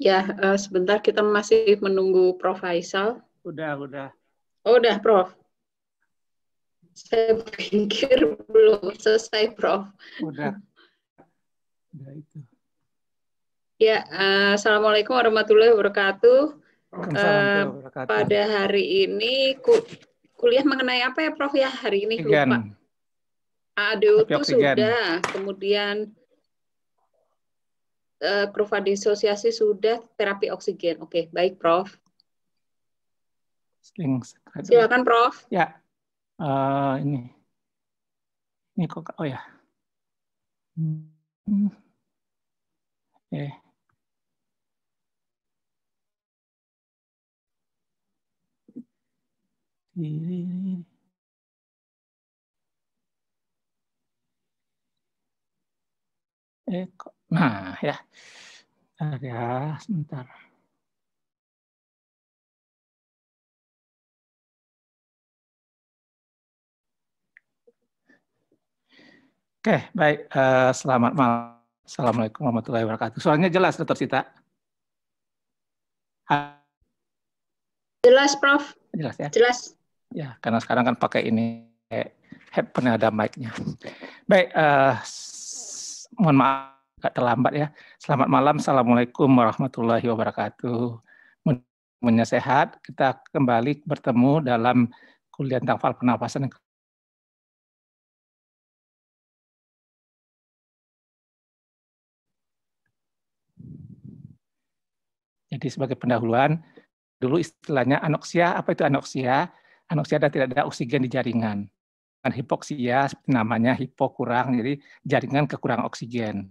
Ya, uh, sebentar kita masih menunggu Prof. Faisal. Udah, udah. Oh, udah, Prof. Saya pikir belum selesai, Prof. Udah. Udah itu. Ya, uh, Assalamualaikum warahmatullahi wabarakatuh. Uh, pada hari ini ku, kuliah mengenai apa ya Prof ya hari ini? Oksigen. Lupa. Aduh, itu sudah. Kemudian uh, eh, kurva disosiasi sudah terapi oksigen. Oke, okay, baik Prof. Silakan Prof. Ya, uh, ini. Ini kok, oh ya. Hmm. Eh. Ini. Eh, kok. Nah, ya. ya sebentar. Oke, baik. Uh, selamat malam. Assalamualaikum warahmatullahi wabarakatuh. Soalnya jelas, Dokter Sita. Jelas, Prof. Jelas ya. Jelas. Ya, karena sekarang kan pakai ini headphone ada mic-nya. Baik, uh, mohon maaf nggak terlambat ya. Selamat malam, assalamualaikum warahmatullahi wabarakatuh. Semuanya sehat. Kita kembali bertemu dalam kuliah tentang fal pernapasan Jadi sebagai pendahuluan, dulu istilahnya anoksia, apa itu anoksia? Anoksia adalah tidak ada oksigen di jaringan. Dan hipoksia, namanya hipo kurang, jadi jaringan kekurangan oksigen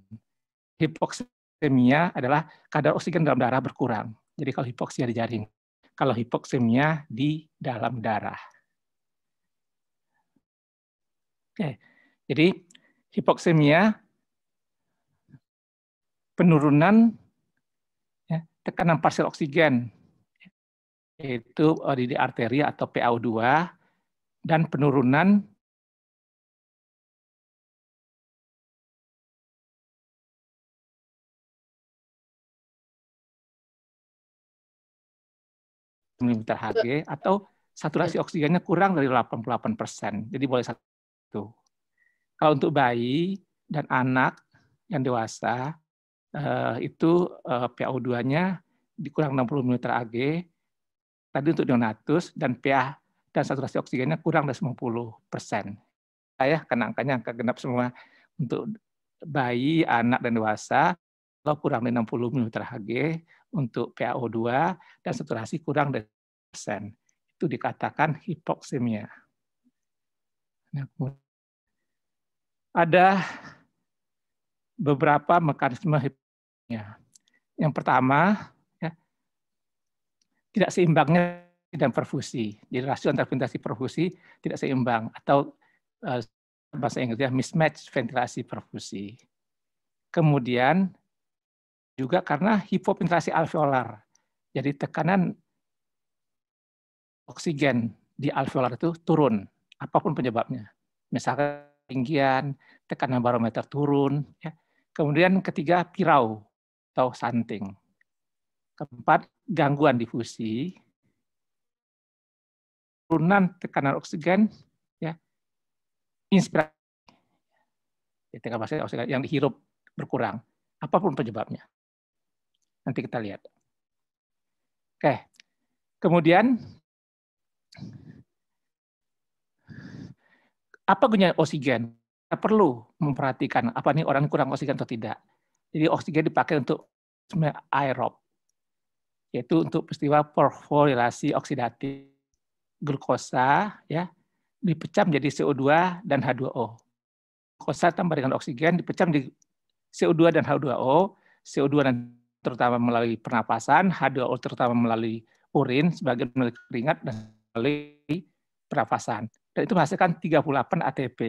hipoksemia adalah kadar oksigen dalam darah berkurang. Jadi kalau hipoksia di jaring, kalau hipoksemia di dalam darah. Oke. Jadi hipoksemia penurunan ya, tekanan parsial oksigen yaitu eh, di arteria atau PaO2 dan penurunan mm Hg atau saturasi oksigennya kurang dari 88%. persen. Jadi boleh satu. Kalau untuk bayi dan anak yang dewasa eh, itu eh, PaO2-nya dikurang 60 mm Hg tadi untuk donatus dan pH dan saturasi oksigennya kurang dari 90%. persen. Saya kena angkanya angka genap semua untuk bayi, anak dan dewasa kalau kurang dari 60 mm Hg untuk PaO2 dan saturasi kurang dari persen. Itu dikatakan hipoksemia. Nah, ada beberapa mekanisme hipoksemia. Yang pertama, ya, tidak seimbangnya dan perfusi. Jadi rasio antara ventilasi perfusi tidak seimbang atau eh, bahasa Inggrisnya mismatch ventilasi perfusi. Kemudian juga karena hipoventilasi alveolar. Jadi tekanan oksigen di alveolar itu turun, apapun penyebabnya. Misalkan ketinggian, tekanan barometer turun. Ya. Kemudian ketiga, pirau atau santing. Keempat, gangguan difusi. Turunan tekanan oksigen, ya, inspirasi. Ya, tekanan yang dihirup berkurang. Apapun penyebabnya. Nanti kita lihat. Oke. Kemudian apa gunanya oksigen? Kita perlu memperhatikan apa nih orang kurang oksigen atau tidak. Jadi oksigen dipakai untuk aerob, yaitu untuk peristiwa perforilasi oksidatif glukosa ya dipecah menjadi CO2 dan H2O. Glukosa tambah dengan oksigen dipecah menjadi CO2 dan H2O, CO2 dan terutama melalui pernapasan, H2O terutama melalui urin, sebagai melalui keringat, dan melalui pernapasan. Dan itu menghasilkan 38 ATP.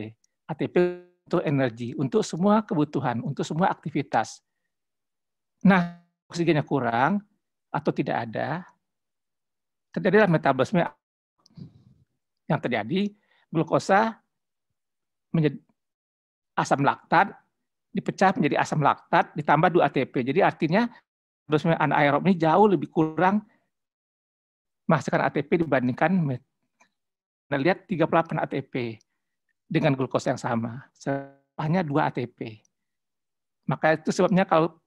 ATP untuk energi, untuk semua kebutuhan, untuk semua aktivitas. Nah, oksigennya kurang atau tidak ada, terjadilah metabolisme yang terjadi, glukosa menjadi asam laktat dipecah menjadi asam laktat ditambah 2 ATP. Jadi artinya metabolisme anaerob ini jauh lebih kurang menghasilkan ATP dibandingkan Nah, lihat 38 ATP dengan glukosa yang sama. Hanya 2 ATP. Maka itu sebabnya kalau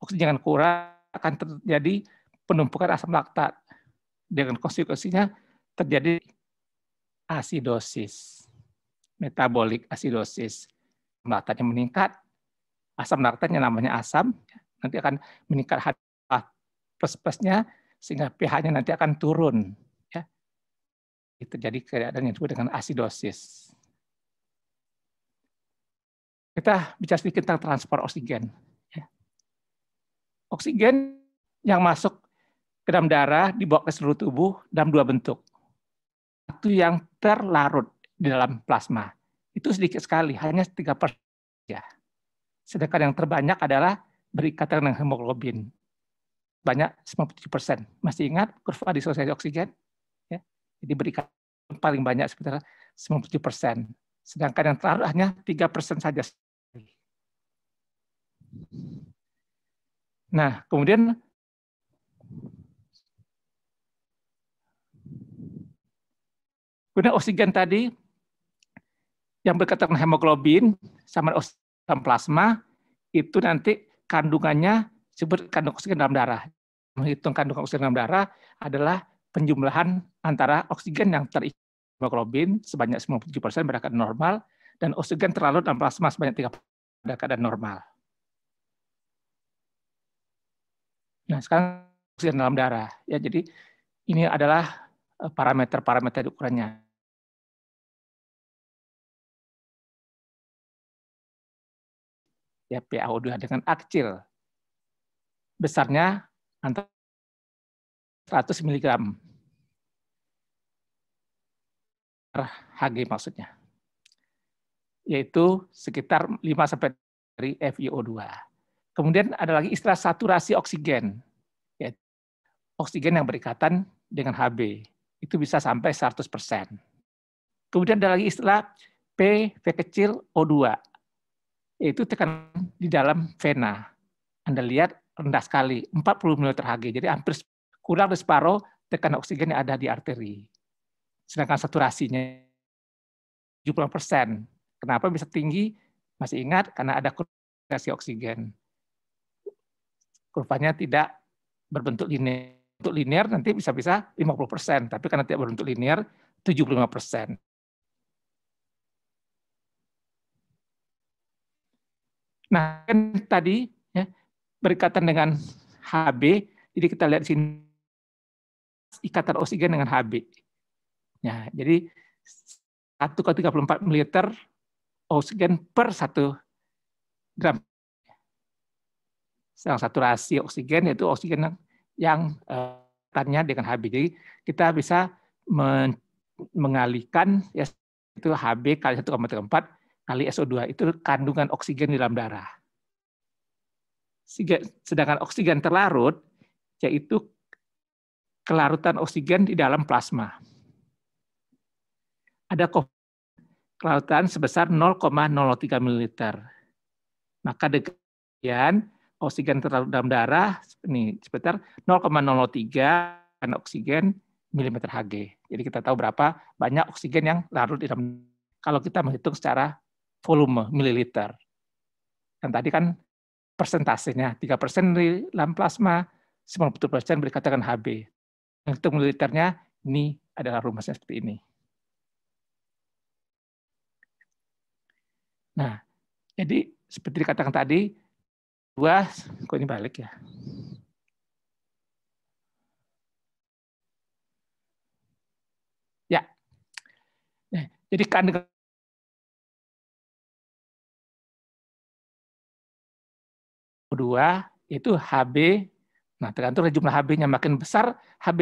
oksigen yang kurang akan terjadi penumpukan asam laktat. Dengan konsekuensinya terjadi asidosis, metabolik asidosis. Laktatnya meningkat, asam laktatnya namanya asam, ya. nanti akan meningkat H plus plusnya sehingga pH-nya nanti akan turun. Ya. itu jadi keadaan yang disebut dengan asidosis. Kita bicara sedikit tentang transport oksigen. Ya. Oksigen yang masuk ke dalam darah dibawa ke seluruh tubuh dalam dua bentuk. Satu yang terlarut di dalam plasma. Itu sedikit sekali, hanya 3 persen. Ya. Sedangkan yang terbanyak adalah berikatan dengan hemoglobin. Banyak 97%. Masih ingat kurva disosiasi oksigen? Ya. Jadi berikatan paling banyak sekitar 97%. Sedangkan yang terlalu hanya 3% saja. Nah, kemudian kemudian oksigen tadi yang berkaitan dengan hemoglobin sama oksigen dalam plasma itu nanti kandungannya disebut kandungan oksigen dalam darah. Menghitung kandungan oksigen dalam darah adalah penjumlahan antara oksigen yang terisi hemoglobin sebanyak 97 persen pada keadaan normal dan oksigen terlarut dalam plasma sebanyak 3% pada keadaan normal. Nah, sekarang oksigen dalam darah. Ya, jadi ini adalah eh, parameter-parameter ukurannya. ya PaO2 dengan A kecil. Besarnya antara 100 mg. Hg maksudnya. Yaitu sekitar 5 sampai dari FiO2. Kemudian ada lagi istilah saturasi oksigen. Yaitu oksigen yang berikatan dengan Hb. Itu bisa sampai 100%. Kemudian ada lagi istilah P, V kecil, O2 yaitu tekanan di dalam vena. Anda lihat rendah sekali, 40 mL Hg. Jadi hampir kurang dari separuh tekanan oksigen yang ada di arteri. Sedangkan saturasinya 70 persen. Kenapa bisa tinggi? Masih ingat karena ada kurasi oksigen. Kurvanya tidak berbentuk linear. Untuk linear nanti bisa-bisa 50 persen, tapi karena tidak berbentuk linear, 75 persen. Nah, kan tadi ya, berkaitan dengan HB, jadi kita lihat sini ikatan oksigen dengan HB. Ya, jadi 1 ke 34 ml oksigen per 1 gram. Sedang saturasi oksigen yaitu oksigen yang, yang uh, eh, tanya dengan HB. Jadi kita bisa men mengalihkan ya itu HB kali 1,34 kali SO2 itu kandungan oksigen di dalam darah. Sedangkan oksigen terlarut yaitu kelarutan oksigen di dalam plasma. Ada kelarutan sebesar 0,003 ml. Maka dengan oksigen terlarut dalam darah ini sebentar 0,003 dan oksigen milimeter Hg. Jadi kita tahu berapa banyak oksigen yang larut di dalam kalau kita menghitung secara volume mililiter. Dan tadi kan persentasenya 3 persen dari dalam plasma, 90 persen dikatakan Hb. Untuk mililiternya ini adalah rumusnya seperti ini. Nah, jadi seperti dikatakan tadi, dua, kok ini balik ya? Ya, nah, jadi kandungan kedua itu HB. Nah, tergantung dari jumlah HB-nya makin besar, HB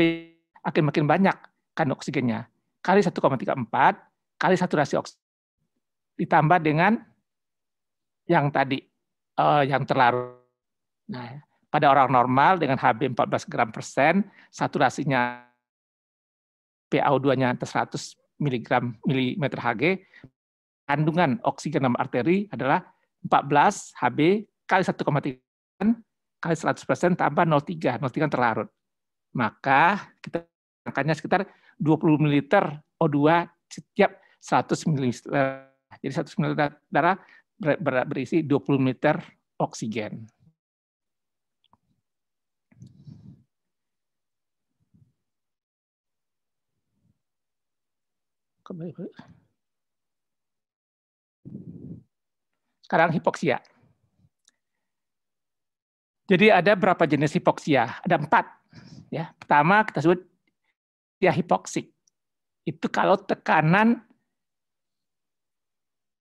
akan makin banyak kan oksigennya. Kali 1,34 kali saturasi oksigen ditambah dengan yang tadi uh, yang terlarut. Nah, pada orang normal dengan Hb 14 gram persen, saturasinya PaO2-nya 100 mg milimeter Hg, kandungan oksigen dalam arteri adalah 14 Hb kali 1,3 kan, kali 100 persen tambah 0,3, 0,3 kan terlarut. Maka kita angkanya sekitar 20 ml O2 setiap 100 ml. Jadi 100 ml darah berisi 20 ml oksigen. Sekarang hipoksia. Jadi ada berapa jenis hipoksia? Ada empat. Ya, pertama kita sebut dia hipoksik. Itu kalau tekanan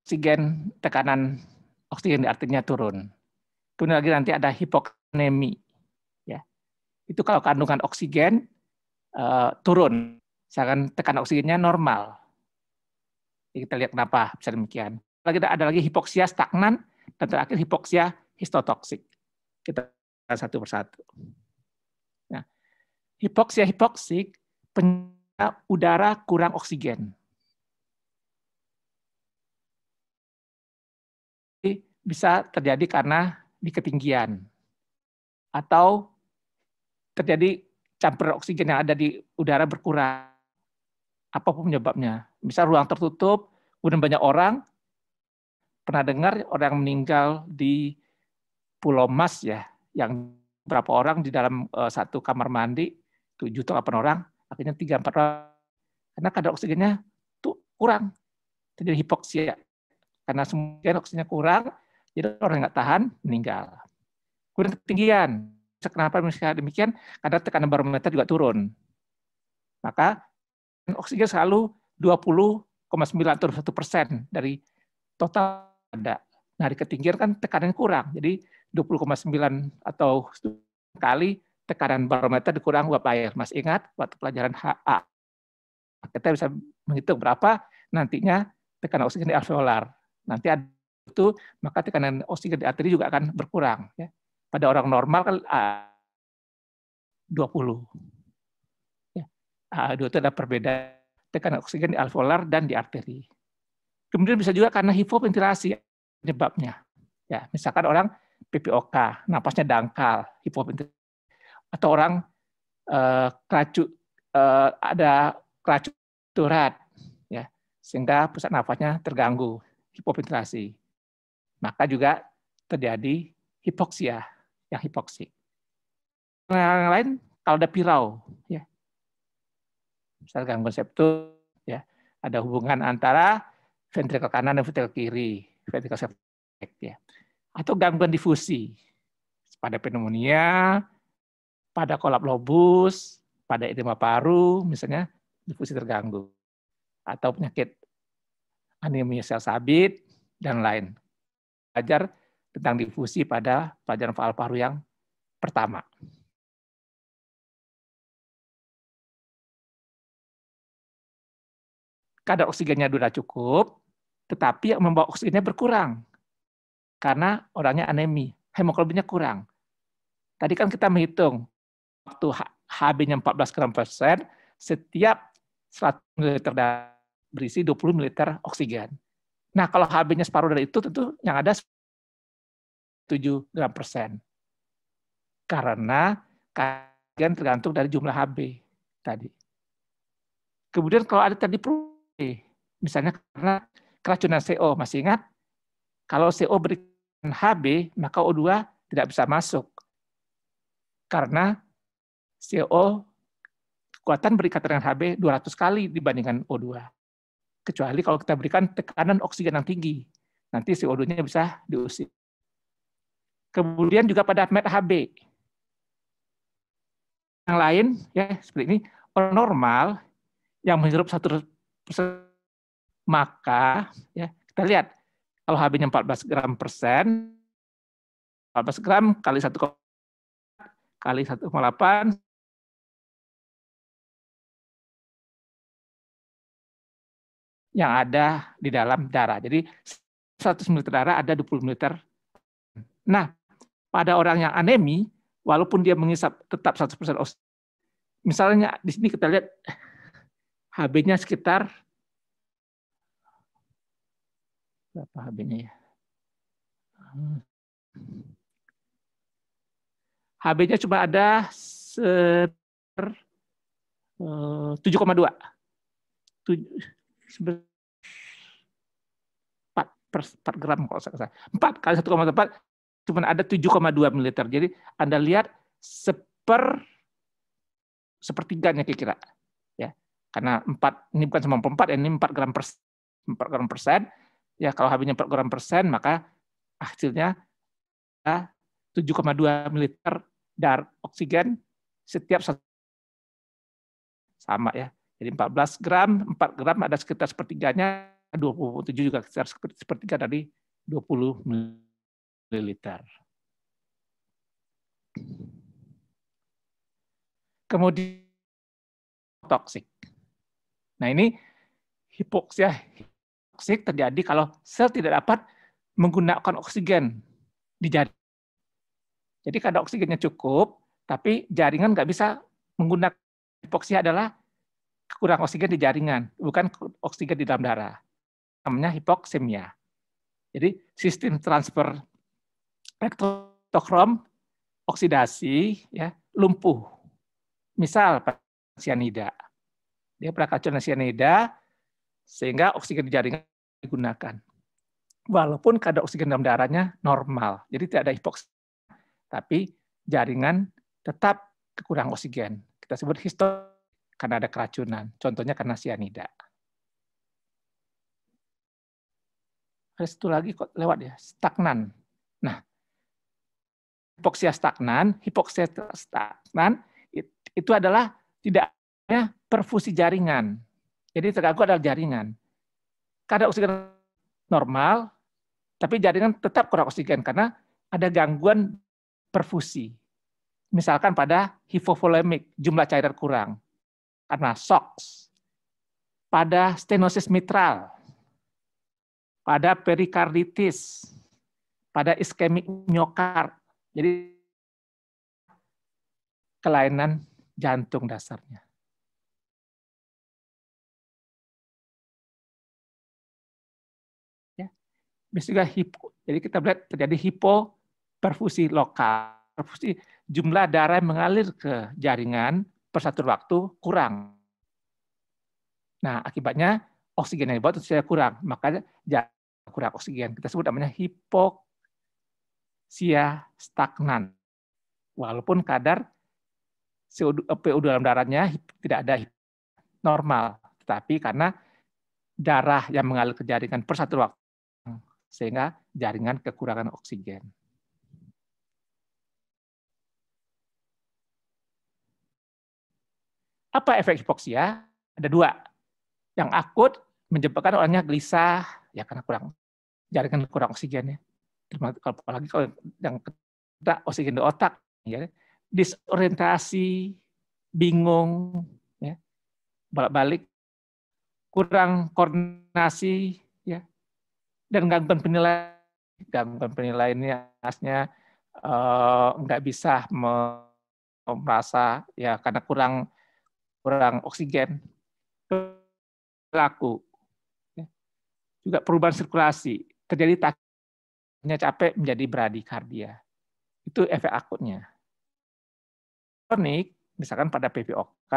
oksigen, tekanan oksigen artinya turun. Kemudian lagi nanti ada hipoksemi. Ya. Itu kalau kandungan oksigen uh, turun. Misalkan tekanan oksigennya normal. Jadi kita lihat kenapa bisa demikian. Lagi ada lagi hipoksia stagnan dan terakhir hipoksia histotoksik. Kita Nah, satu persatu. Nah, hipoksia hipoksik penyakit udara kurang oksigen. Bisa terjadi karena di ketinggian atau terjadi campur oksigen yang ada di udara berkurang. Apapun penyebabnya. Bisa ruang tertutup, kemudian banyak orang, pernah dengar orang meninggal di Pulau Mas ya, yang berapa orang di dalam uh, satu kamar mandi, tujuh atau delapan orang, akhirnya 3 empat orang. Karena kadar oksigennya tuh kurang. Terjadi hipoksia. Karena semuanya oksigennya kurang, jadi orang nggak tahan, meninggal. Kemudian ketinggian. Kenapa misalnya demikian? Karena tekanan barometer juga turun. Maka oksigen selalu satu persen dari total ada. Nah, di ketinggian kan tekanan kurang. Jadi 20,9 atau kali tekanan barometer dikurang uap air. Mas ingat waktu pelajaran HA. Kita bisa menghitung berapa nantinya tekanan oksigen di alveolar. Nanti ada itu maka tekanan oksigen di arteri juga akan berkurang ya. Pada orang normal kan A20. Ya. A2 ada perbedaan tekanan oksigen di alveolar dan di arteri. Kemudian bisa juga karena hipoventilasi penyebabnya. Ya, misalkan orang PPOK, napasnya dangkal, hipoventilasi. Atau orang eh, keracu, eh, ada keracu turat, ya, sehingga pusat nafasnya terganggu, hipoventilasi. Maka juga terjadi hipoksia, yang hipoksik. Nah, yang lain kalau ada pirau, ya, misal gangguan septum, ya, ada hubungan antara ventrikel kanan dan ventrikel kiri, ventrikel septum, ya atau gangguan difusi pada pneumonia, pada kolap lobus, pada edema paru, misalnya difusi terganggu, atau penyakit anemia sel sabit, dan lain. Belajar tentang difusi pada pelajaran faal paru yang pertama. Kadar oksigennya sudah cukup, tetapi yang membawa oksigennya berkurang karena orangnya anemi, hemoglobinnya kurang. Tadi kan kita menghitung waktu HB-nya 14 gram per persen, setiap 100 ml darah berisi 20 ml oksigen. Nah, kalau HB-nya separuh dari itu, tentu yang ada 7 gram persen. Karena kalian tergantung dari jumlah HB tadi. Kemudian kalau ada tadi misalnya karena keracunan CO, masih ingat kalau CO berikan Hb, maka O2 tidak bisa masuk. Karena CO kekuatan berikatan dengan Hb 200 kali dibandingkan O2. Kecuali kalau kita berikan tekanan oksigen yang tinggi, nanti CO2-nya bisa diusir. Kemudian juga pada met Hb. Yang lain, ya seperti ini, orang normal yang menghirup satu persen, maka ya kita lihat kalau HB-nya 14 gram persen, 14 gram kali 1 kali 1,8 yang ada di dalam darah. Jadi 100 ml darah ada 20 ml. Nah, pada orang yang anemi, walaupun dia mengisap tetap 100% oksigen, misalnya di sini kita lihat HB-nya sekitar berapa HB-nya ya? HB-nya hmm. cuma ada 7,2. 4, 4 gram kalau saya salah. 4 kali 1,4 cuma ada 7,2 ml. Jadi Anda lihat seper sepertiganya kira-kira. Ya. Karena 4 ini bukan cuma 4 ini 4 gram per 4 gram persen Ya kalau habisnya nya gram persen maka hasilnya 7,2 ya, ml dar oksigen setiap satu sama ya. Jadi 14 gram, 4 gram ada sekitar sepertiganya, 27 juga sekitar sepertiga dari 20 ml. Kemudian toksik. Nah ini hipoksia ya, toksik terjadi kalau sel tidak dapat menggunakan oksigen di jari. Jadi kadar oksigennya cukup, tapi jaringan nggak bisa menggunakan hipoksia adalah kurang oksigen di jaringan, bukan oksigen di dalam darah. Namanya hipoksemia. Jadi sistem transfer elektrokrom oksidasi ya lumpuh. Misal pasien Dia pada keracunan sehingga oksigen di jaringan digunakan. Walaupun kadar oksigen dalam darahnya normal, jadi tidak ada hipoksia, tapi jaringan tetap kekurangan oksigen. Kita sebut histon karena ada keracunan, contohnya karena sianida. Ada satu lagi kok lewat ya, stagnan. Nah, hipoksia stagnan, hipoksia stagnan itu adalah tidak perfusi jaringan jadi terganggu adalah jaringan. Karena oksigen normal, tapi jaringan tetap kurang oksigen karena ada gangguan perfusi. Misalkan pada hipovolemik, jumlah cairan kurang. Karena SOX. Pada stenosis mitral. Pada perikarditis. Pada iskemik miokard. Jadi kelainan jantung dasarnya. Bisa juga hipo. Jadi kita melihat terjadi hipoperfusi lokal. Perfusi jumlah darah yang mengalir ke jaringan satu waktu kurang. Nah, akibatnya oksigen yang dibawa itu saya kurang. Makanya kurang oksigen. Kita sebut namanya hipoksia stagnan. Walaupun kadar CO2, eh, po dalam darahnya tidak ada normal. Tetapi karena darah yang mengalir ke jaringan persatu waktu sehingga jaringan kekurangan oksigen. Apa efek hipoksia? Ada dua. Yang akut menyebabkan orangnya gelisah, ya karena kurang jaringan kurang oksigennya. Apalagi kalau yang kena oksigen di otak, ya, disorientasi, bingung, ya, balik-balik, kurang koordinasi, dan gangguan penilaian gangguan penilaiannya asnya uh, eh, nggak bisa merasa ya karena kurang kurang oksigen perilaku ya. juga perubahan sirkulasi terjadi taknya capek menjadi bradikardia itu efek akutnya kronik misalkan pada PPOK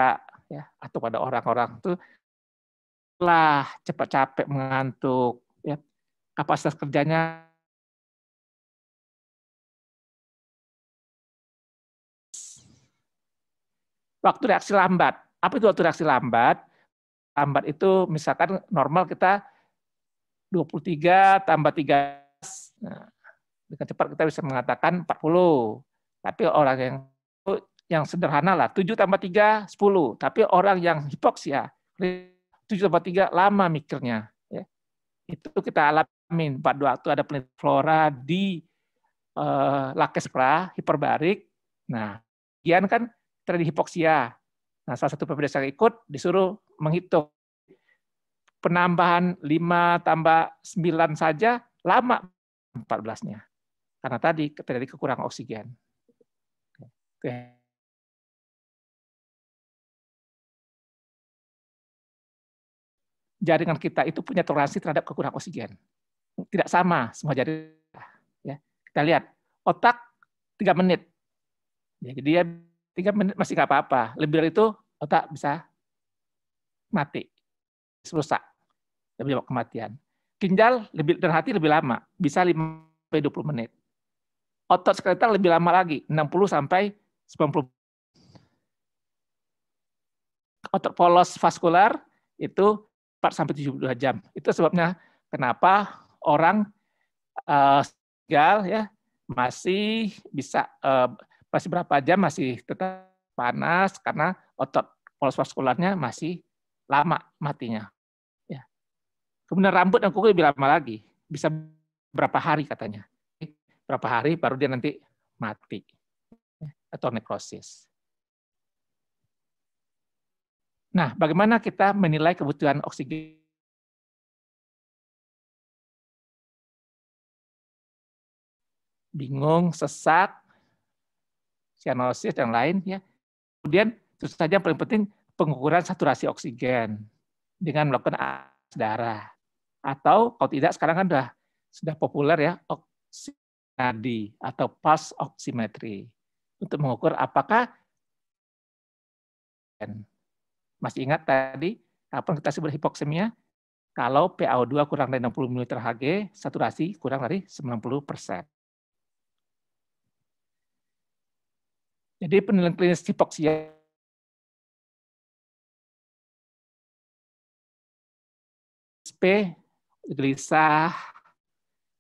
ya atau pada orang-orang tuh lah cepat capek mengantuk kapasitas kerjanya waktu reaksi lambat. Apa itu waktu reaksi lambat? Lambat itu misalkan normal kita 23 tambah 3. Nah, dengan cepat kita bisa mengatakan 40. Tapi orang yang yang sederhana lah, 7 tambah 3, 10. Tapi orang yang hipoksia, ya, 7 tambah 3, lama mikirnya. Ya. Itu kita alami vitamin. Pada itu ada penelitian flora di eh, lakes pra hiperbarik. Nah, Gian kan terjadi hipoksia. Nah, salah satu pemirsa yang ikut disuruh menghitung penambahan 5 tambah 9 saja lama 14-nya. Karena tadi terjadi kekurangan oksigen. Oke. Jaringan kita itu punya toleransi terhadap kekurangan oksigen tidak sama semua jari. Ya, kita lihat otak tiga menit. Ya, jadi ya tiga menit masih nggak apa-apa. Lebih dari itu otak bisa mati, rusak, lebih bawa kematian. Ginjal lebih dan hati lebih lama, bisa lima sampai dua puluh menit. Otot skeletal lebih lama lagi, enam puluh sampai 90. Otot polos vaskular itu empat sampai tujuh 72 jam. Itu sebabnya kenapa orang uh, ya masih bisa uh, masih berapa jam masih tetap panas karena otot polos vaskularnya masih lama matinya. Ya. Kemudian rambut dan kuku lebih lama lagi, bisa berapa hari katanya. Berapa hari baru dia nanti mati ya, atau nekrosis. Nah, bagaimana kita menilai kebutuhan oksigen bingung, sesak, cyanosis dan lain ya. Kemudian terus saja yang paling penting pengukuran saturasi oksigen dengan melakukan AS darah. Atau kalau tidak sekarang kan sudah sudah populer ya oksi atau pulse oximetry untuk mengukur apakah masih ingat tadi apa kita sebut hipoksemia? Kalau PaO2 kurang dari 60 ml Hg, saturasi kurang dari 90 persen. Jadi penilaian klinis hipoksia ya. P gelisah,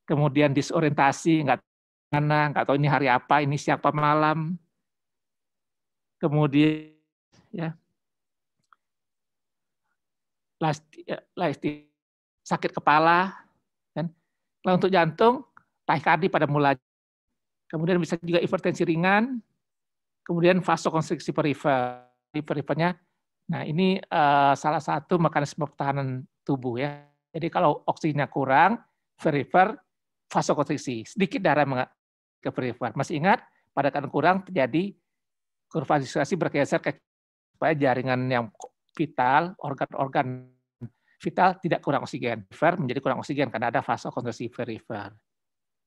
kemudian disorientasi, nggak mana, nggak tahu ini hari apa, ini siapa malam, kemudian ya last, ya, last, sakit kepala, kan? Nah, untuk jantung, tahikardi pada mulai, kemudian bisa juga hipertensi ringan, kemudian vasokonstriksi perifer. Di perifernya, nah ini uh, salah satu mekanisme pertahanan tubuh ya. Jadi kalau oksigennya kurang, perifer vasokonstriksi, sedikit darah ke perifer. Masih ingat? Pada kan kurang terjadi kurva dislokasi bergeser ke supaya jaringan yang vital, organ-organ vital tidak kurang oksigen. Perifer menjadi kurang oksigen karena ada vasokonstriksi perifer.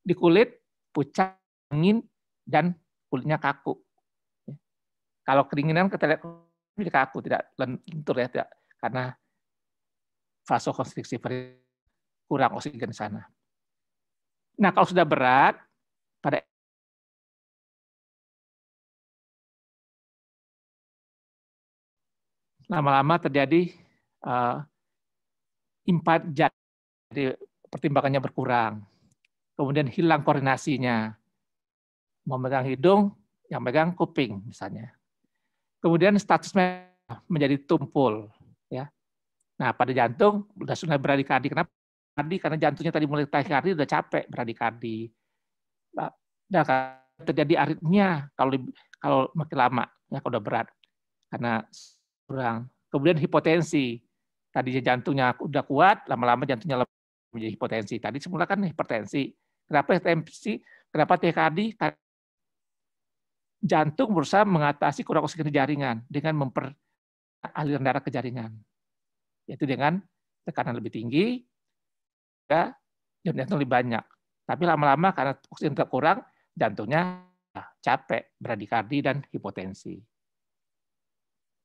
Di kulit, pucat, dingin, dan kulitnya kaku kalau keringinan kita lihat jadi kaku, tidak lentur ya, tidak karena vasokonstriksi kurang oksigen di sana. Nah, kalau sudah berat pada lama-lama terjadi uh, impat jadi pertimbangannya berkurang. Kemudian hilang koordinasinya. memegang hidung, yang megang kuping misalnya. Kemudian status menjadi tumpul. Ya. Nah, pada jantung sudah sudah beradikardi. Kenapa? Kardi karena jantungnya tadi mulai takikardi sudah capek beradikardi. Nah, nah terjadi aritmia kalau kalau makin lama ya kalau udah berat karena kurang. Kemudian hipotensi. Tadi jantungnya udah kuat, lama-lama jantungnya menjadi hipotensi. Tadi semula kan hipertensi. Kenapa hipertensi? Kenapa TKD? Karena jantung berusaha mengatasi kurang oksigen di jaringan dengan memper aliran darah ke jaringan, yaitu dengan tekanan lebih tinggi, ya, jam jantung lebih banyak. Tapi lama-lama karena oksigen kurang, jantungnya capek, bradikardi dan hipotensi.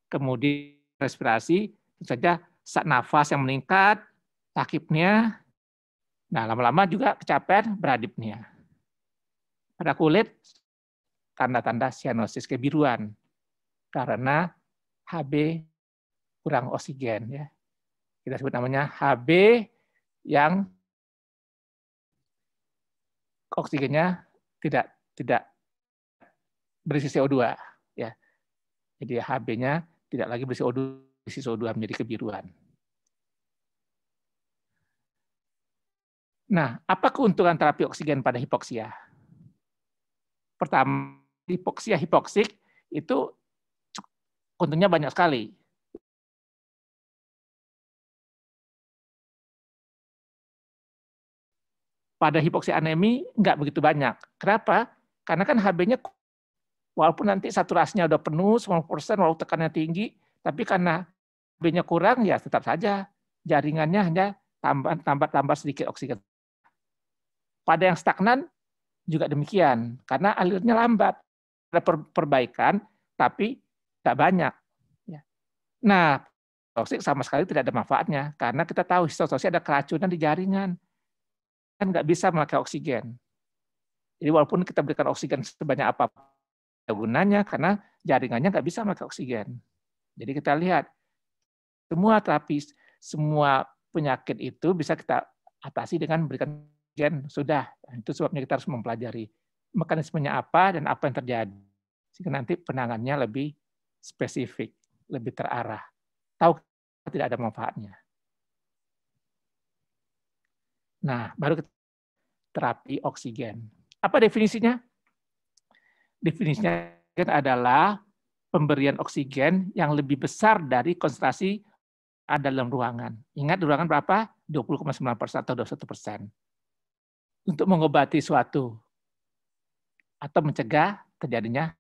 Kemudian respirasi, tentu saja saat nafas yang meningkat, takipnya, nah lama-lama juga kecapean, beradipnya. Pada kulit, tanda-tanda sianosis kebiruan karena Hb kurang oksigen ya. Kita sebut namanya Hb yang oksigennya tidak tidak berisi CO2 ya. Jadi Hb-nya tidak lagi berisi co 2 berisi CO2 menjadi kebiruan. Nah, apa keuntungan terapi oksigen pada hipoksia? Pertama, hipoksia hipoksik itu untungnya banyak sekali. Pada hipoksia anemi nggak begitu banyak. Kenapa? Karena kan HB-nya walaupun nanti saturasinya udah penuh 90%, walaupun tekanannya tinggi, tapi karena HB-nya kurang ya tetap saja jaringannya hanya tambah tambah sedikit oksigen. Pada yang stagnan juga demikian karena alirnya lambat ada perbaikan, tapi tidak banyak. Ya. Nah, toksik sama sekali tidak ada manfaatnya karena kita tahu histotoksik ada keracunan di jaringan kan nggak bisa memakai oksigen. Jadi walaupun kita berikan oksigen sebanyak apa gunanya karena jaringannya nggak bisa memakai oksigen. Jadi kita lihat semua terapi semua penyakit itu bisa kita atasi dengan berikan oksigen sudah. Itu sebabnya kita harus mempelajari mekanismenya apa dan apa yang terjadi. Sehingga nanti penanganannya lebih spesifik, lebih terarah. Tahu tidak ada manfaatnya. Nah, baru terapi oksigen. Apa definisinya? Definisinya kan adalah pemberian oksigen yang lebih besar dari konsentrasi ada dalam ruangan. Ingat ruangan berapa? 20,9 persen atau 21 persen. Untuk mengobati suatu atau mencegah terjadinya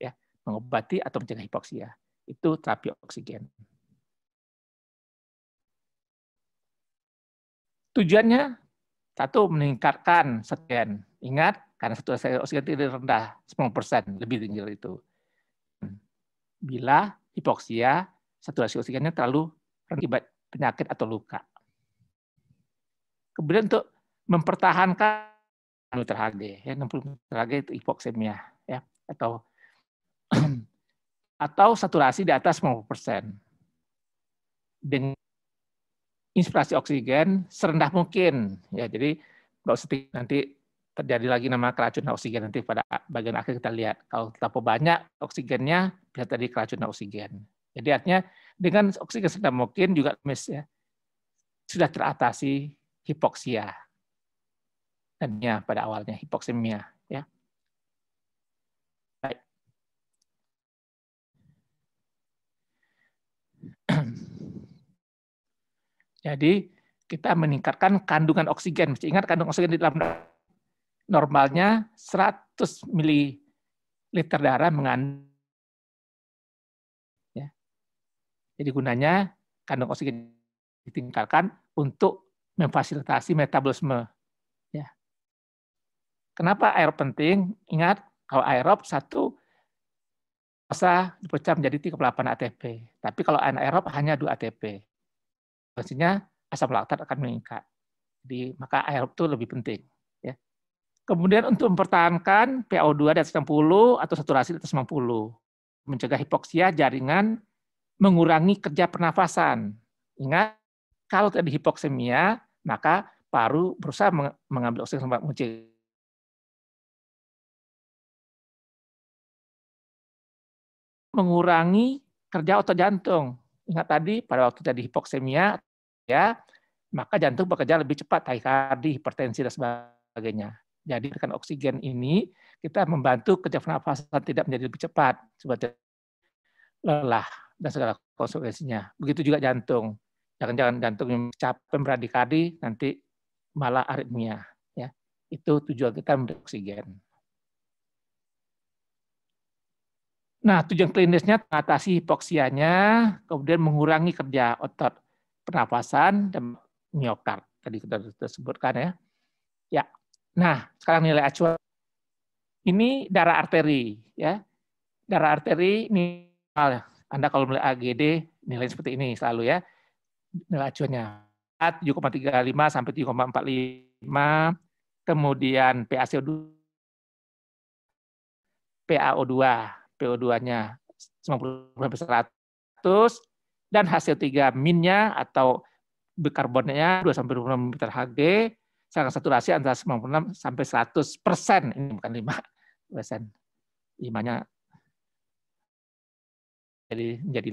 ya mengobati atau mencegah hipoksia itu terapi oksigen. Tujuannya satu meningkatkan oksigen Ingat karena saturasi oksigen tidak rendah 90% lebih tinggi dari itu. Hmm. Bila hipoksia saturasi oksigennya terlalu akibat penyakit atau luka. Kemudian untuk mempertahankan meter anu, Hg ya 60 meter Hg itu hipoksemia ya atau atau saturasi di atas 50% dengan inspirasi oksigen serendah mungkin ya jadi kalau setiap nanti terjadi lagi nama keracunan oksigen nanti pada bagian akhir kita lihat kalau terlalu banyak oksigennya bisa terjadi keracunan oksigen jadi artinya dengan oksigen serendah mungkin juga mis ya sudah teratasi hipoksia anemia ya, pada awalnya, hipoksemia. Ya. Baik. Jadi kita meningkatkan kandungan oksigen. Mesti ingat kandungan oksigen di dalam normalnya 100 ml darah mengandung. Ya. Jadi gunanya kandungan oksigen ditingkatkan untuk memfasilitasi metabolisme Kenapa air penting? Ingat, kalau aerob satu bisa dipecah menjadi 38 ATP. Tapi kalau anaerob hanya 2 ATP. Pastinya asam laktat akan meningkat. Jadi maka aerob itu lebih penting. Ya. Kemudian untuk mempertahankan PO2 di atas 60 atau saturasi di atas 90. Mencegah hipoksia jaringan mengurangi kerja pernafasan. Ingat, kalau terjadi hipoksemia, maka paru berusaha mengambil oksigen muncul. mengurangi kerja otot jantung. Ingat tadi pada waktu tadi hipoksemia ya, maka jantung bekerja lebih cepat, takikardi, hipertensi dan sebagainya. Jadi dengan oksigen ini kita membantu kerja pernafasan tidak menjadi lebih cepat seperti lelah dan segala konsekuensinya. Begitu juga jantung. Jangan-jangan jantung yang capek beradikardi nanti malah aritmia. Ya, itu tujuan kita memberi oksigen. Nah, tujuan klinisnya mengatasi hipoksianya, kemudian mengurangi kerja otot pernafasan dan miokard. Tadi kita sudah sebutkan ya. Ya. Nah, sekarang nilai acuan. Ini darah arteri ya. Darah arteri ini ya. Anda kalau melihat AGD nilai seperti ini selalu ya. Nilai acuannya 7,35 sampai 7,45. Kemudian PaCO2 PaO2 PO2-nya 90 per 100 dan hasil 3 minnya atau bikarbonnya 2 sampai 26 liter Hg, serangan saturasi antara 96 sampai 100 persen. Ini bukan 5 persen. 5-nya jadi menjadi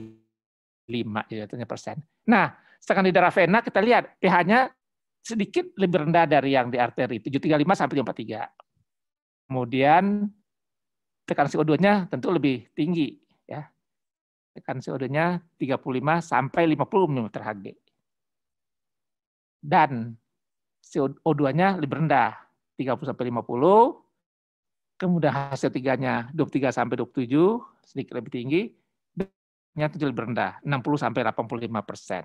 5 jadinya persen. Nah, sedangkan di darah vena kita lihat pH-nya sedikit lebih rendah dari yang di arteri, 735 sampai 43 Kemudian tekanan CO2-nya tentu lebih tinggi ya. Tekanan CO2-nya 35 sampai 50 mm Hg. Dan CO2-nya lebih rendah, 30 sampai 50. Kemudian hasil tiganya 23 sampai 27, sedikit lebih tinggi. Dan tentu lebih rendah, 60 sampai 85 persen.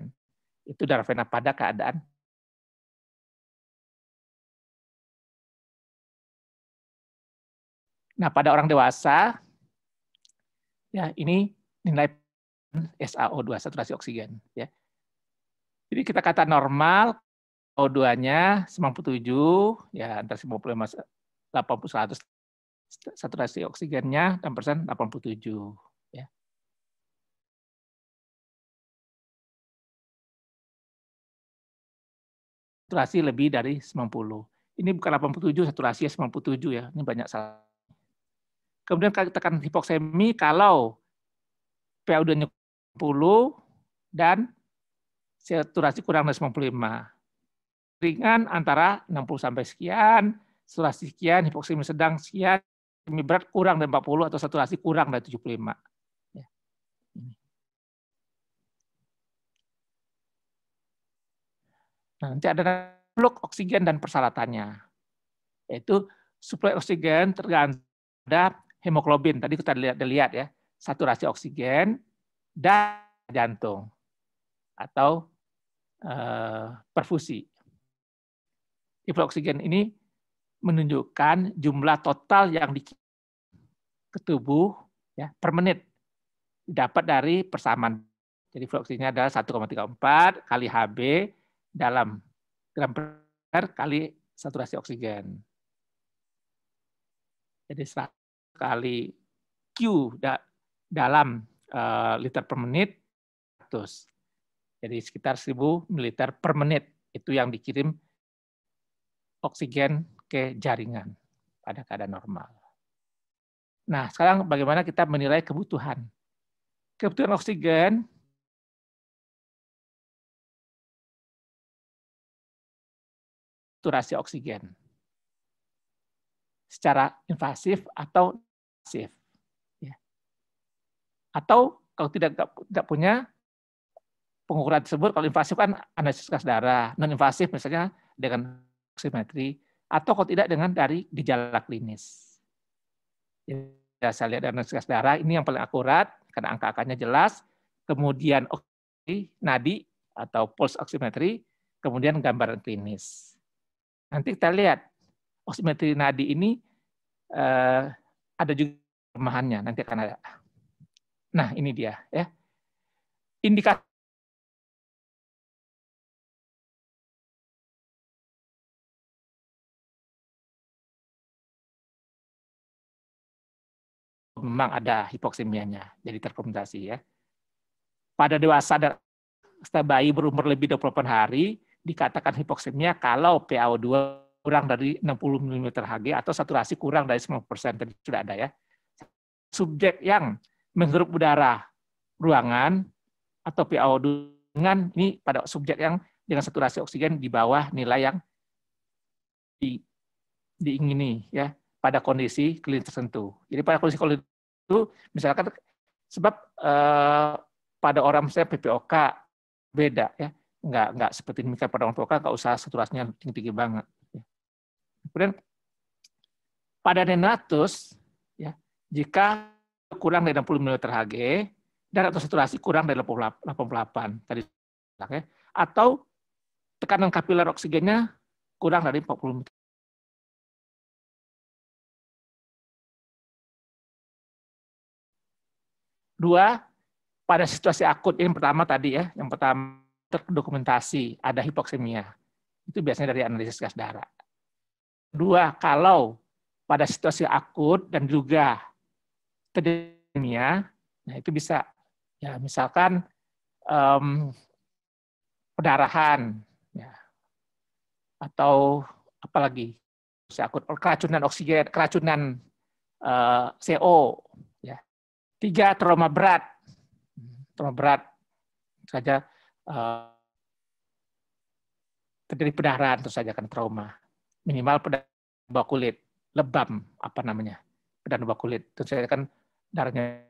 Itu darah vena pada keadaan Nah, pada orang dewasa, ya ini nilai SaO2 saturasi oksigen. Ya. Jadi kita kata normal O2-nya 97, ya antara 95 80 100 saturasi oksigennya 6 persen 87. Ya. Saturasi lebih dari 90. Ini bukan 87, saturasi 97 ya. Ini banyak salah. Kemudian kita tekanan hipoksemi kalau PA udah 10 dan saturasi kurang dari 95. Ringan antara 60 sampai sekian, saturasi sekian, hipoksemi sedang sekian, hipoksemi berat kurang dari 40 atau saturasi kurang dari 75. Ya, nah, nanti ada blok oksigen dan persyaratannya, yaitu suplai oksigen tergantung pada hemoglobin. Tadi kita lihat, lihat ya, saturasi oksigen dan jantung atau eh, perfusi. Hipo oksigen ini menunjukkan jumlah total yang diketubuh ke tubuh ya, per menit dapat dari persamaan. Jadi flow adalah 1,34 kali Hb dalam gram per kali saturasi oksigen. Jadi 100 kali Q da dalam uh, liter per menit 100. Jadi sekitar 1000 militer per menit itu yang dikirim oksigen ke jaringan pada keadaan normal. Nah, sekarang bagaimana kita menilai kebutuhan? Kebutuhan oksigen saturasi oksigen secara invasif atau CF. Ya. Atau kalau tidak tidak punya pengukuran tersebut, kalau invasif kan analisis kas darah, non invasif misalnya dengan oximetri, atau kalau tidak dengan dari gejala klinis. Ya, ya saya lihat analisis kas darah ini yang paling akurat karena angka-angkanya jelas. Kemudian nadi atau pulse oximetri, kemudian gambaran klinis. Nanti kita lihat oximetri nadi ini eh, ada juga kelemahannya nanti akan ada. Nah, ini dia ya. Indikasi memang ada hipoksemianya, jadi terkompensasi ya. Pada dewasa dan setelah bayi berumur lebih 28 hari, dikatakan hipoksemia kalau PaO2 kurang dari 60 mm Hg atau saturasi kurang dari 90 persen tadi sudah ada ya. Subjek yang menghirup udara ruangan atau PaO2 dengan ini pada subjek yang dengan saturasi oksigen di bawah nilai yang di, diingini ya pada kondisi klinis tertentu. Jadi pada kondisi klinis itu misalkan sebab eh, pada orang saya PPOK beda ya Enggak enggak seperti demikian pada orang PPOK nggak usah saturasinya tinggi tinggi banget Kemudian pada denatus, ya, jika kurang dari 60 ml Hg, dan atau saturasi kurang dari 88 tadi ya. atau tekanan kapiler oksigennya kurang dari 40 puluh Dua, pada situasi akut, ini yang pertama tadi ya, yang pertama terdokumentasi ada hipoksemia. Itu biasanya dari analisis gas darah. Dua, kalau pada situasi akut dan juga kedemia, nah itu bisa ya misalkan um, pendarahan, ya. atau apalagi akut oh, keracunan oksigen, keracunan uh, eh, CO, ya. Tiga, trauma berat, trauma berat saja uh, terjadi pendarahan terus saja kan trauma minimal pada buah kulit, lebam apa namanya, pada buah kulit. Itu saya kan darahnya.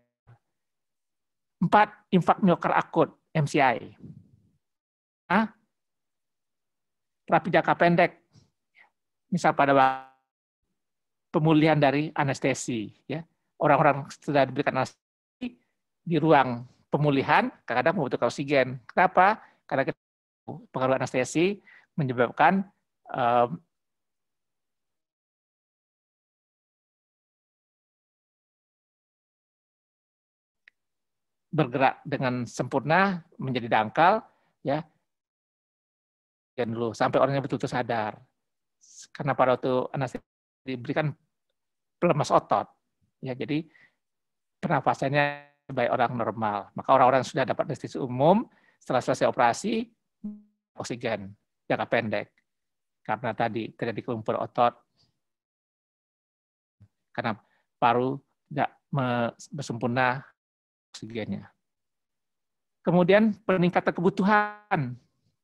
Empat, infak miokar akut, MCI. ah terapi jangka pendek, misal pada pemulihan dari anestesi. ya Orang-orang sudah diberikan anestesi di ruang pemulihan, kadang membutuhkan oksigen. Kenapa? Karena pengaruh anestesi menyebabkan eh, bergerak dengan sempurna menjadi dangkal ya dan dulu sampai orangnya betul-betul sadar karena pada waktu anestesi diberikan pelemas otot ya jadi pernafasannya baik orang normal maka orang-orang sudah dapat anestesi umum setelah selesai operasi oksigen jangka pendek karena tadi terjadi kumpul otot karena paru tidak bersempurna oksigennya. Kemudian peningkatan kebutuhan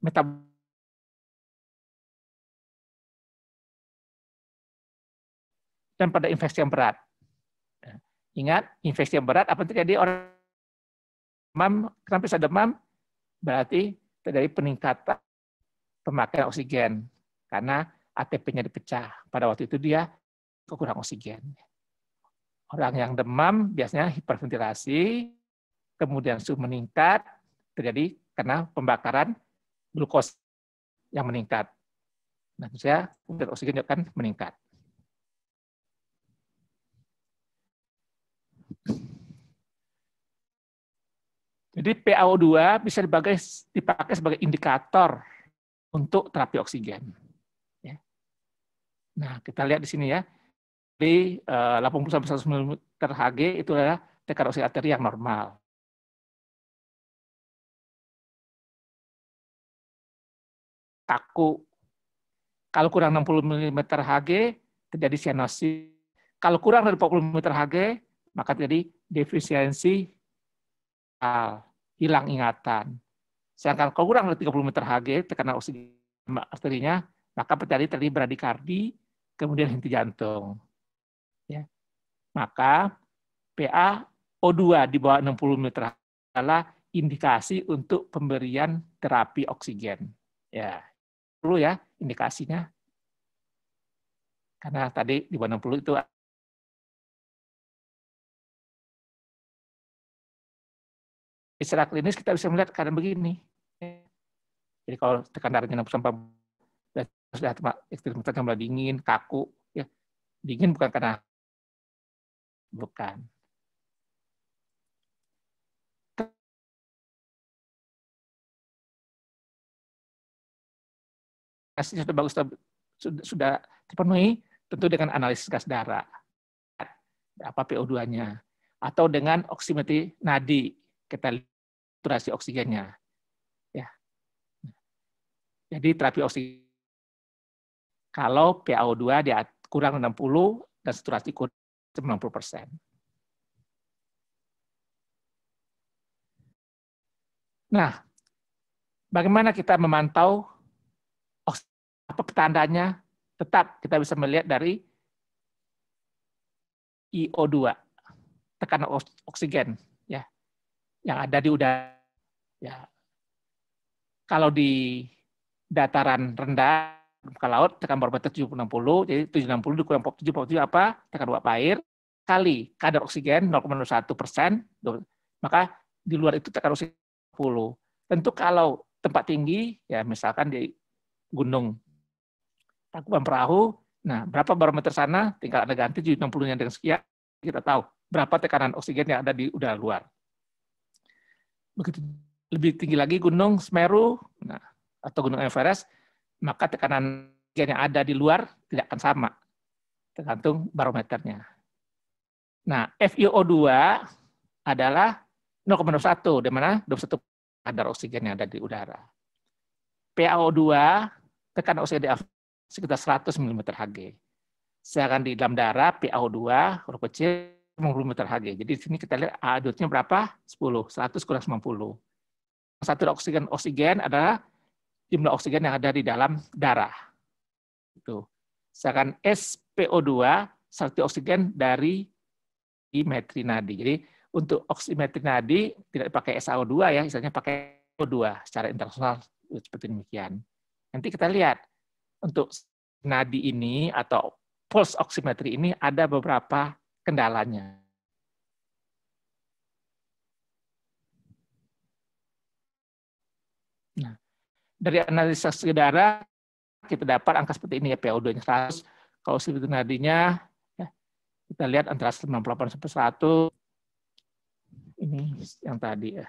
metabolisme dan pada infeksi yang berat. Ingat, infeksi yang berat apa terjadi orang demam, kenapa bisa demam? Berarti terjadi peningkatan pemakaian oksigen karena ATP-nya dipecah. Pada waktu itu dia kekurangan oksigen. Orang yang demam biasanya hiperventilasi, kemudian suhu meningkat, terjadi karena pembakaran glukosa yang meningkat. Nah, saya oksigen juga akan meningkat. Jadi PaO2 bisa dipakai, dipakai sebagai indikator untuk terapi oksigen. Ya. Nah, kita lihat di sini ya dari uh, 80 sampai 100 mm Hg itu adalah tekanan oksigen arteri yang normal. Kaku. Kalau kurang 60 mm Hg terjadi sianosis. Kalau kurang dari 40 mm Hg maka terjadi defisiensi al hilang ingatan. Sedangkan kalau kurang dari 30 mm Hg tekanan oksigen arterinya maka terjadi terjadi bradikardi kemudian henti jantung ya, maka PA O 2 di bawah 60 ml adalah indikasi untuk pemberian terapi oksigen. Ya, perlu ya indikasinya. Karena tadi di bawah 60 itu secara klinis kita bisa melihat keadaan begini. Jadi kalau tekan darahnya 60 sampai sudah ekstremitasnya mulai dingin, kaku, ya. dingin bukan karena bukan. Gasnya sudah bagus sudah, sudah terpenuhi tentu dengan analisis gas darah apa PO2-nya atau dengan oksimetri nadi kita saturasi oksigennya ya jadi terapi oksigen kalau PaO2 dia kurang 60 dan saturasi kurang 90 persen. Nah, bagaimana kita memantau apa petandanya? Tetap kita bisa melihat dari IO2, tekanan oksigen ya yang ada di udara. Ya. Kalau di dataran rendah ke laut tekan bawah batas 760 jadi 760 dikurang 747 apa tekan uap air kali kadar oksigen 0,01 persen maka di luar itu tekan oksigen 10 tentu kalau tempat tinggi ya misalkan di gunung tangkuban perahu nah berapa barometer sana tinggal ada ganti 760 nya dengan sekian kita tahu berapa tekanan oksigen yang ada di udara luar begitu lebih tinggi lagi gunung Semeru nah atau gunung Everest maka tekanan yang ada di luar tidak akan sama, tergantung barometernya. Nah, FiO2 adalah 0,21, di mana 21 kadar oksigen yang ada di udara. PaO2, tekanan oksigen di sekitar 100 mm Hg. Sedangkan di dalam darah, PaO2, huruf kecil, 90 mm Hg. Jadi di sini kita lihat adotnya berapa? 10, 100 kurang 90. Satu oksigen oksigen adalah jumlah oksigen yang ada di dalam darah. Itu. Misalkan SPO2 satu oksigen dari nadi Jadi untuk oksimetri nadi tidak ya, pakai SAO2 ya, misalnya pakai O2 secara internasional seperti demikian. Nanti kita lihat untuk nadi ini atau pulse oximetry ini ada beberapa kendalanya. dari analisa darah kita dapat angka seperti ini ya PO2 nya 100 kalau selidik nadinya ya, kita lihat antara 98 sampai 100 ini yang tadi ya.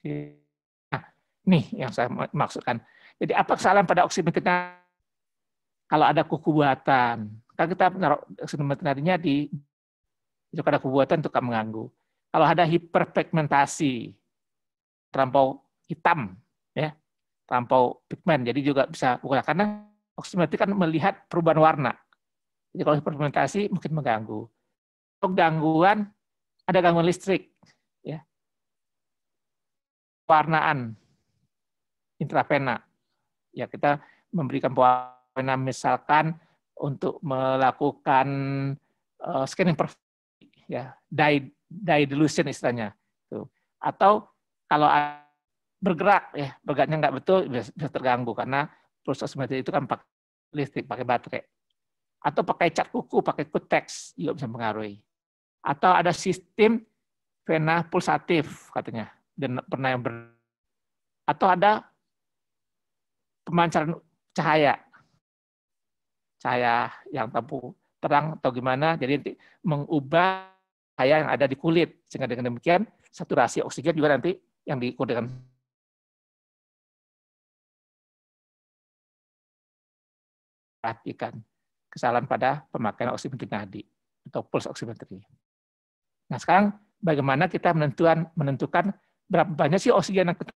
Oke. Nah, nih yang saya maksudkan. Jadi apa kesalahan pada oksimeternya kalau ada kuku buatan? Kan kita menaruh oksimeternya di itu kuku buatan itu akan mengganggu. Kalau ada hiperpigmentasi, terlampau hitam ya lampau pigmen jadi juga bisa bukan karena oksimetri kan melihat perubahan warna jadi kalau hiperpigmentasi mungkin mengganggu untuk gangguan ada gangguan listrik ya warnaan intravena ya kita memberikan pewarna misalkan untuk melakukan uh, scanning perfect ya dye dye dilution istilahnya tuh atau kalau bergerak ya bergeraknya nggak betul bisa, terganggu karena pulsa seperti itu kan pakai listrik pakai baterai atau pakai cat kuku pakai kuteks juga bisa mengaruhi atau ada sistem vena pulsatif katanya dan pernah yang ber atau ada pemancaran cahaya cahaya yang tampu terang atau gimana jadi nanti mengubah cahaya yang ada di kulit sehingga dengan demikian saturasi oksigen juga nanti yang dikodekan perhatikan kesalahan pada pemakaian oximeter nadi atau pulse oximetry. Nah, sekarang bagaimana kita menentukan menentukan berapa banyak sih oksigen yang kita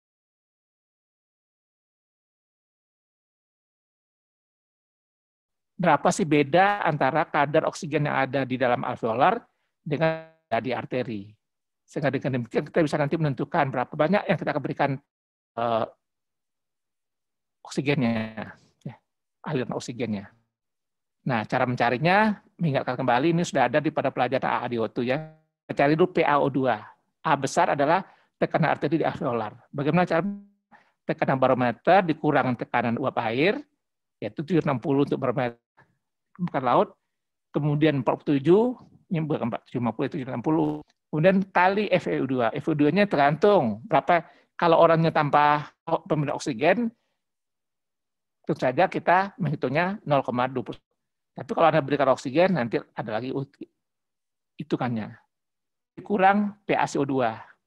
berapa sih beda antara kadar oksigen yang ada di dalam alveolar dengan di arteri. Sehingga dengan demikian kita bisa nanti menentukan berapa banyak yang kita akan berikan uh, oksigennya aliran oksigennya. Nah, cara mencarinya, mengingatkan kembali, ini sudah ada di pada pelajaran AADO2 ya. Cari dulu PaO2. A besar adalah tekanan arteri di alveolar. Bagaimana cara tekanan barometer dikurang tekanan uap air, yaitu 760 untuk barometer bukan laut, kemudian 47, ini bukan itu 760. Kemudian kali FeO2. FeO2-nya tergantung berapa, kalau orangnya tanpa pembina oksigen, tentu saja kita menghitungnya 0,20. Tapi kalau Anda berikan oksigen, nanti ada lagi hitungannya. Kurang PaCO2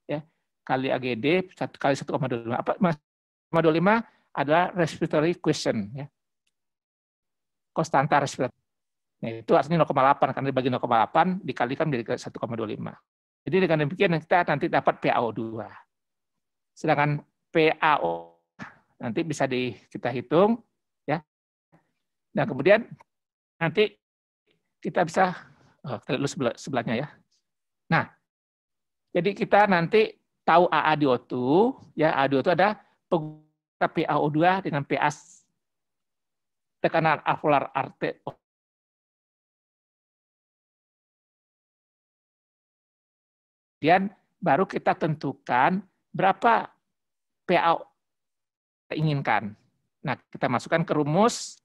ya, kali AGD kali 1,25. Apa 1,25 adalah respiratory question ya. Konstanta respiratory. Nah, itu artinya 0,8 karena dibagi 0,8 dikalikan menjadi 1,25. Jadi dengan demikian kita nanti dapat PaO2. Sedangkan PaO nanti bisa di, kita hitung Nah, kemudian nanti kita bisa oh, sebelah, sebelahnya ya. Nah, jadi kita nanti tahu AADO2 ya AADO2 ada pengguna PaO2 ya, dengan PA tekanan alveolar arti Kemudian baru kita tentukan berapa kita inginkan. Nah, kita masukkan ke rumus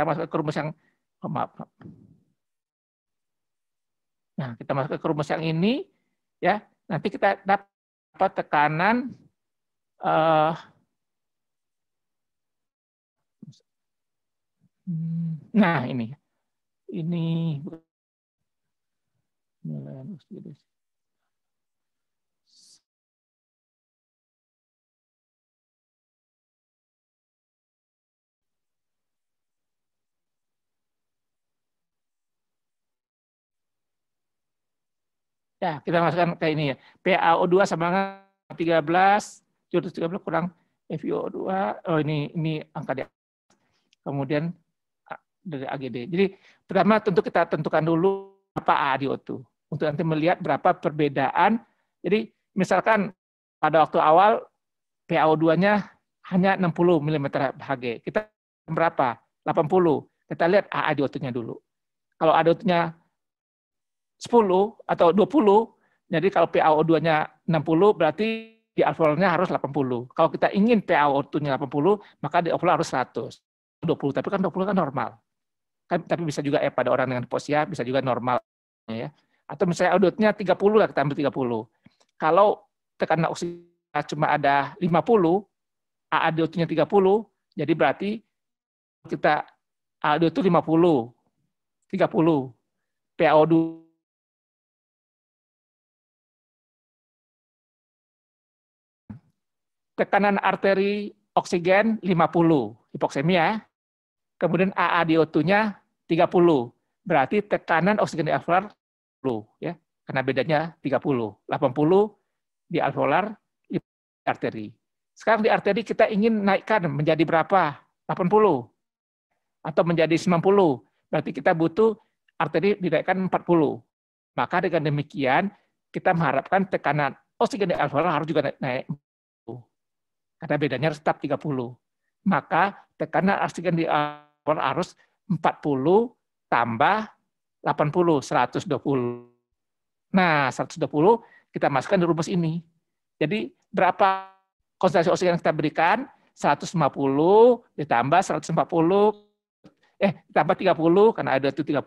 kita masuk ke rumus yang oh, maaf, Nah, kita masuk ke rumus yang ini ya. Nanti kita dapat tekanan uh, nah ini. Ini nilai Ya, kita masukkan ke ini ya. PaO2 sama dengan 13, 13 kurang FiO2. Oh, ini ini angka di atas. Kemudian dari AGD. Jadi pertama tentu kita tentukan dulu apa ADO2 untuk nanti melihat berapa perbedaan. Jadi misalkan pada waktu awal PaO2-nya hanya 60 mm Hg. Kita berapa? 80. Kita lihat ado 2 nya dulu. Kalau ADO2-nya 10 atau 20, jadi kalau PaO2-nya 60 berarti di alveolnya harus 80. Kalau kita ingin PaO2-nya 80, maka di alveolar harus 100. 20, tapi kan 20 kan normal. Kan, tapi bisa juga eh, pada orang dengan posia bisa juga normal ya. Atau misalnya audutnya 30 lah kita ambil 30. Kalau tekanan oksigen cuma ada 50, AAD2-nya 30, jadi berarti kita AAO2 itu 50, 30, PaO2 tekanan arteri oksigen 50, hipoksemia. Kemudian AADO2-nya 30. Berarti tekanan oksigen di alveolar 10 ya. Karena bedanya 30. 80 di alveolar di arteri. Sekarang di arteri kita ingin naikkan menjadi berapa? 80 atau menjadi 90. Berarti kita butuh arteri dinaikkan 40. Maka dengan demikian kita mengharapkan tekanan oksigen di alveolar harus juga naik karena bedanya tetap 30. Maka tekanan oksigen di awal arus 40 tambah 80, 120. Nah, 120 kita masukkan di rumus ini. Jadi berapa konsentrasi oksigen yang kita berikan? 150 ditambah 140 eh ditambah 30 karena ada itu 30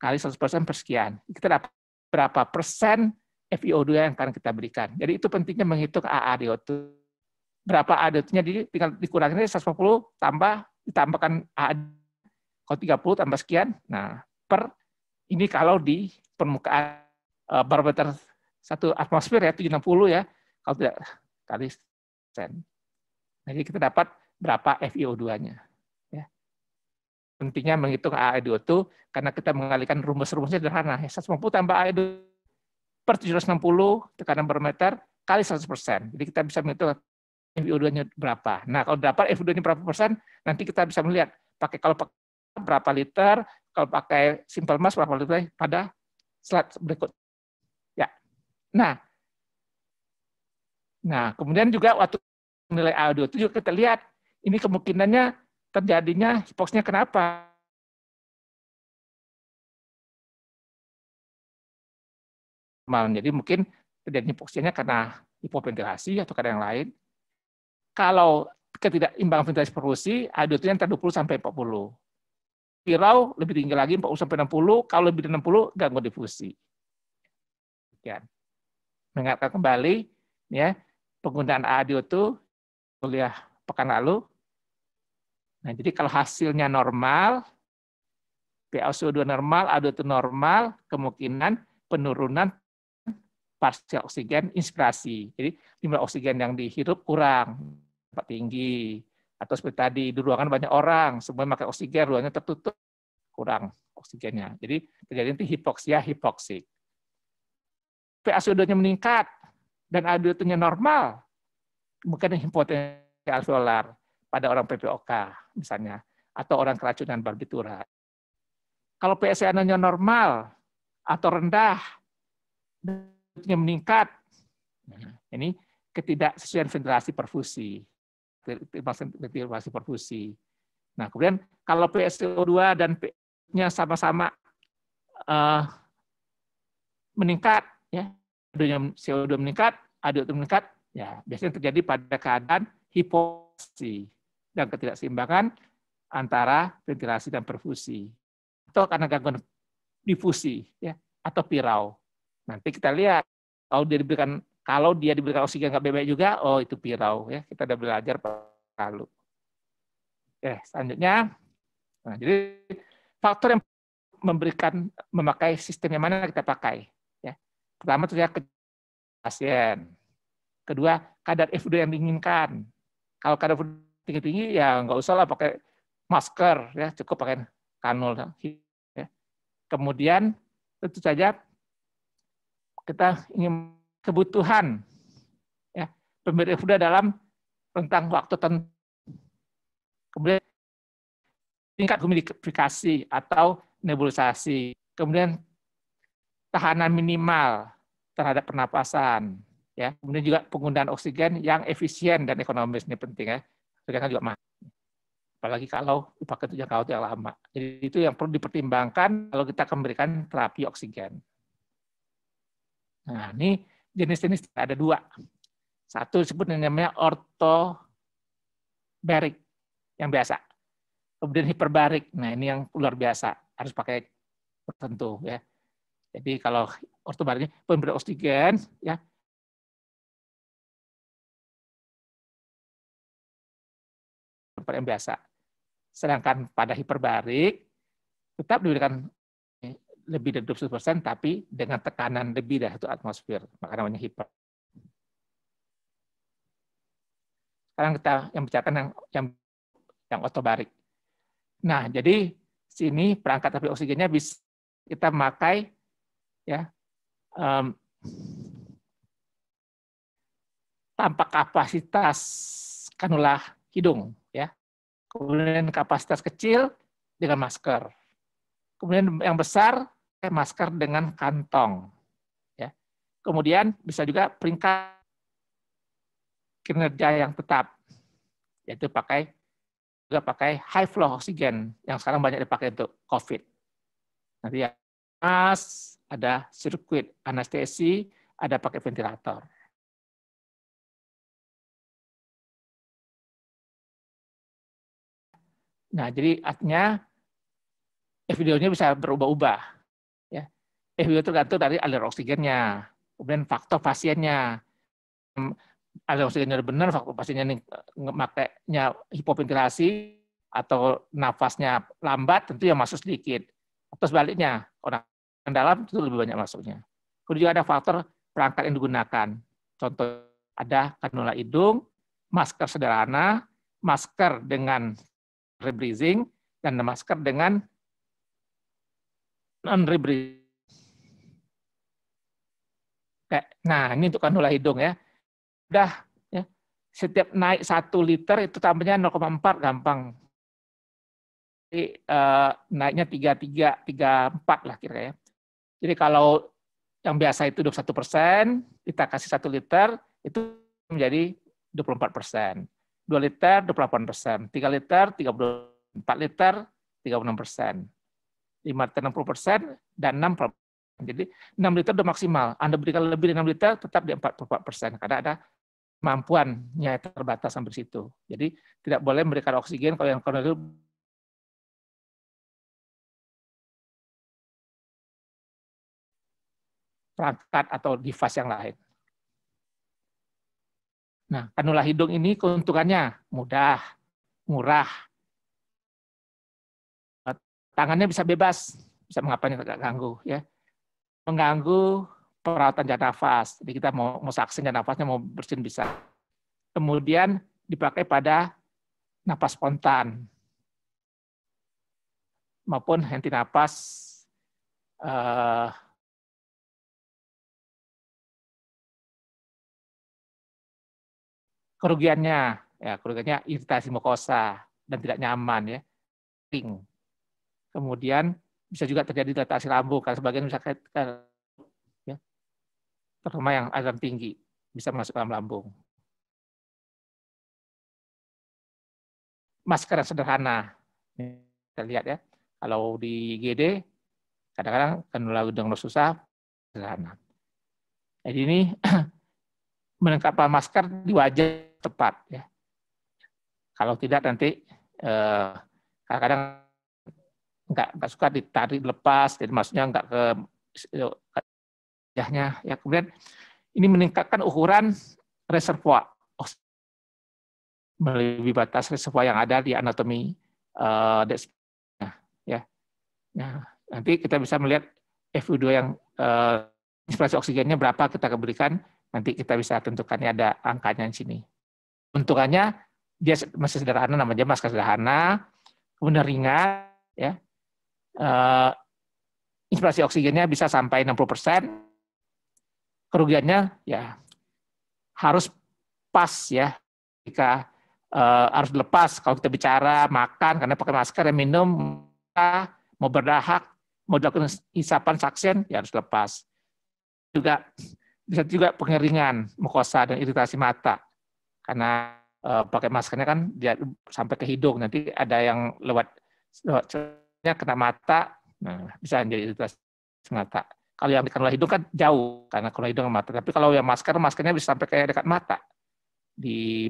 kali 100 persen persekian. Kita dapat berapa persen FiO2 yang akan kita berikan. Jadi itu pentingnya menghitung AADO2 berapa ADT-nya jadi tinggal dikurangin 140 tambah ditambahkan AD kalau 30 tambah sekian. Nah, per ini kalau di permukaan e, barometer satu atmosfer ya 760 ya kalau tidak kali sen. Nah, jadi kita dapat berapa FiO2-nya. Ya. Pentingnya menghitung AE2 karena kita mengalihkan rumus-rumusnya sederhana. Ya, 150 tambah ae per 760 tekanan barometer kali 100%. Jadi kita bisa menghitung NBO2-nya berapa. Nah, kalau dapat NBO2-nya berapa persen, nanti kita bisa melihat pakai kalau pakai berapa liter, kalau pakai simple mass berapa liter pada slide berikut. Ya. Nah, nah kemudian juga waktu nilai AO2 itu juga kita lihat ini kemungkinannya terjadinya hipoksnya kenapa? Jadi mungkin terjadinya hipoksinya karena hipoventilasi atau karena yang lain. Kalau ketidakimbangan ventilasi produksi, ADO2 20 sampai 40. Pirau lebih tinggi lagi 40 sampai 60, kalau lebih dari 60 gangguan difusi. Demikian. Mengingatkan kembali ya penggunaan ado itu kuliah pekan lalu. Nah, jadi kalau hasilnya normal, pao 2 normal, ADO2 normal, kemungkinan penurunan parsial oksigen inspirasi. Jadi jumlah oksigen yang dihirup kurang tempat tinggi atau seperti tadi di ruangan banyak orang semua pakai oksigen ruangnya tertutup kurang oksigennya jadi terjadi itu hipoksia hipoksik pH sodanya meningkat dan ADO2-nya normal mungkin hipotensi alveolar pada orang PPOK misalnya atau orang keracunan barbiturat kalau PSA-nya normal atau rendah dan meningkat ini ketidaksesuaian ventilasi perfusi ventilasi perfusi. Nah, kemudian kalau PSO2 dan P-nya sama-sama uh, meningkat, ya, CO2 meningkat, ado meningkat, ya biasanya terjadi pada keadaan hipoksi dan ketidakseimbangan antara ventilasi dan perfusi atau karena gangguan difusi ya atau pirau. Nanti kita lihat kalau diberikan kalau dia diberikan oksigen nggak bebek juga, oh itu pirau ya. Kita udah belajar lalu. Oke, selanjutnya. Nah, jadi faktor yang memberikan memakai sistem yang mana kita pakai. Ya. Pertama itu ya pasien. Kedua, kadar f yang diinginkan. Kalau kadar f tinggi-tinggi ya nggak usah lah pakai masker ya, cukup pakai kanul. Ya. Kemudian tentu saja kita ingin kebutuhan ya, pemberian FUDA dalam rentang waktu tertentu. Kemudian tingkat humidifikasi atau nebulisasi. Kemudian tahanan minimal terhadap pernapasan. Ya, kemudian juga penggunaan oksigen yang efisien dan ekonomis ini penting ya. Sekarang juga mahal. Apalagi kalau dipakai untuk jangka waktu yang lama. Jadi itu yang perlu dipertimbangkan kalau kita memberikan terapi oksigen. Nah, ini jenis-jenis ada dua. Satu disebut namanya ortobarik yang biasa. Kemudian hiperbarik. Nah, ini yang luar biasa. Harus pakai tertentu ya. Jadi kalau ortobariknya pemberi oksigen ya seperti yang biasa. Sedangkan pada hiperbarik tetap diberikan lebih dari 20 persen, tapi dengan tekanan lebih dari satu atmosfer, maka namanya hiper. Sekarang kita yang bicarakan yang yang, yang otobarik. Nah, jadi sini perangkat tapi oksigennya bisa kita pakai ya um, tanpa kapasitas kanula hidung ya kemudian kapasitas kecil dengan masker kemudian yang besar masker dengan kantong. Ya. Kemudian bisa juga peringkat kinerja yang tetap, yaitu pakai juga pakai high flow oksigen yang sekarang banyak dipakai untuk COVID. Nanti ya mas, ada sirkuit anestesi, ada pakai ventilator. Nah, jadi artinya eh, videonya bisa berubah-ubah. Eh, itu tergantung dari alir oksigennya, kemudian faktor pasiennya. Hmm, alir oksigennya benar, faktor pasiennya eh, makanya hipoventilasi atau nafasnya lambat, tentu yang masuk sedikit. Atau sebaliknya, orang yang dalam itu lebih banyak masuknya. Kemudian juga ada faktor perangkat yang digunakan. Contoh ada kanula hidung, masker sederhana, masker dengan rebreathing, dan masker dengan non-rebreathing kayak nah ini untuk kanula hidung ya udah ya, setiap naik satu liter itu tambahnya 0,4 gampang jadi eh, naiknya tiga tiga tiga empat lah kira ya jadi kalau yang biasa itu 21 persen kita kasih satu liter itu menjadi 24 persen 2 liter 28 persen 3 liter 34 liter 36 persen 5 liter 60 persen dan 6 jadi 6 liter sudah maksimal. Anda berikan lebih dari 6 liter tetap di 44 persen karena ada kemampuannya terbatas sampai situ. Jadi tidak boleh memberikan oksigen kalau yang itu perangkat atau device yang lain. Nah, kanula hidung ini keuntungannya mudah, murah. Tangannya bisa bebas, bisa mengapanya tidak ganggu ya mengganggu perawatan jangka nafas. Jadi kita mau, mau saksi jangka nafasnya, mau bersin bisa. Kemudian dipakai pada napas spontan maupun henti napas eh, kerugiannya ya kerugiannya iritasi mukosa dan tidak nyaman ya ting. kemudian bisa juga terjadi dilatasi lambung karena sebagian bisa ya, terutama yang asam tinggi bisa masuk dalam lambung. Masker yang sederhana, kita lihat ya, kalau di GD kadang-kadang lalu dengan susah sederhana. Jadi ini menengkapkan masker di wajah tepat ya. Kalau tidak nanti eh, kadang-kadang eh, nggak nggak suka ditarik lepas jadi maksudnya nggak ke eh, jahnya ya kemudian ini meningkatkan ukuran reservoir melebihi batas reservoir yang ada di anatomi uh, ya nah nanti kita bisa melihat FU2 yang uh, inspirasi oksigennya berapa kita berikan nanti kita bisa tentukan ya ada angkanya di sini bentukannya dia masih sederhana namanya masker sederhana kemudian ringan ya uh, eh, inspirasi oksigennya bisa sampai 60 persen. Kerugiannya ya harus pas ya jika uh, eh, harus lepas kalau kita bicara makan karena pakai masker dan ya, minum mau berdahak mau dilakukan isapan saksen ya harus lepas juga bisa juga pengeringan mukosa dan iritasi mata karena uh, pakai maskernya kan dia sampai ke hidung nanti ada yang lewat, lewat kena mata, nah, bisa menjadi iritasi mata. Kalau yang dikenal hidung kan jauh, karena kalau hidung mata. Tapi kalau yang masker, maskernya bisa sampai kayak dekat mata. Di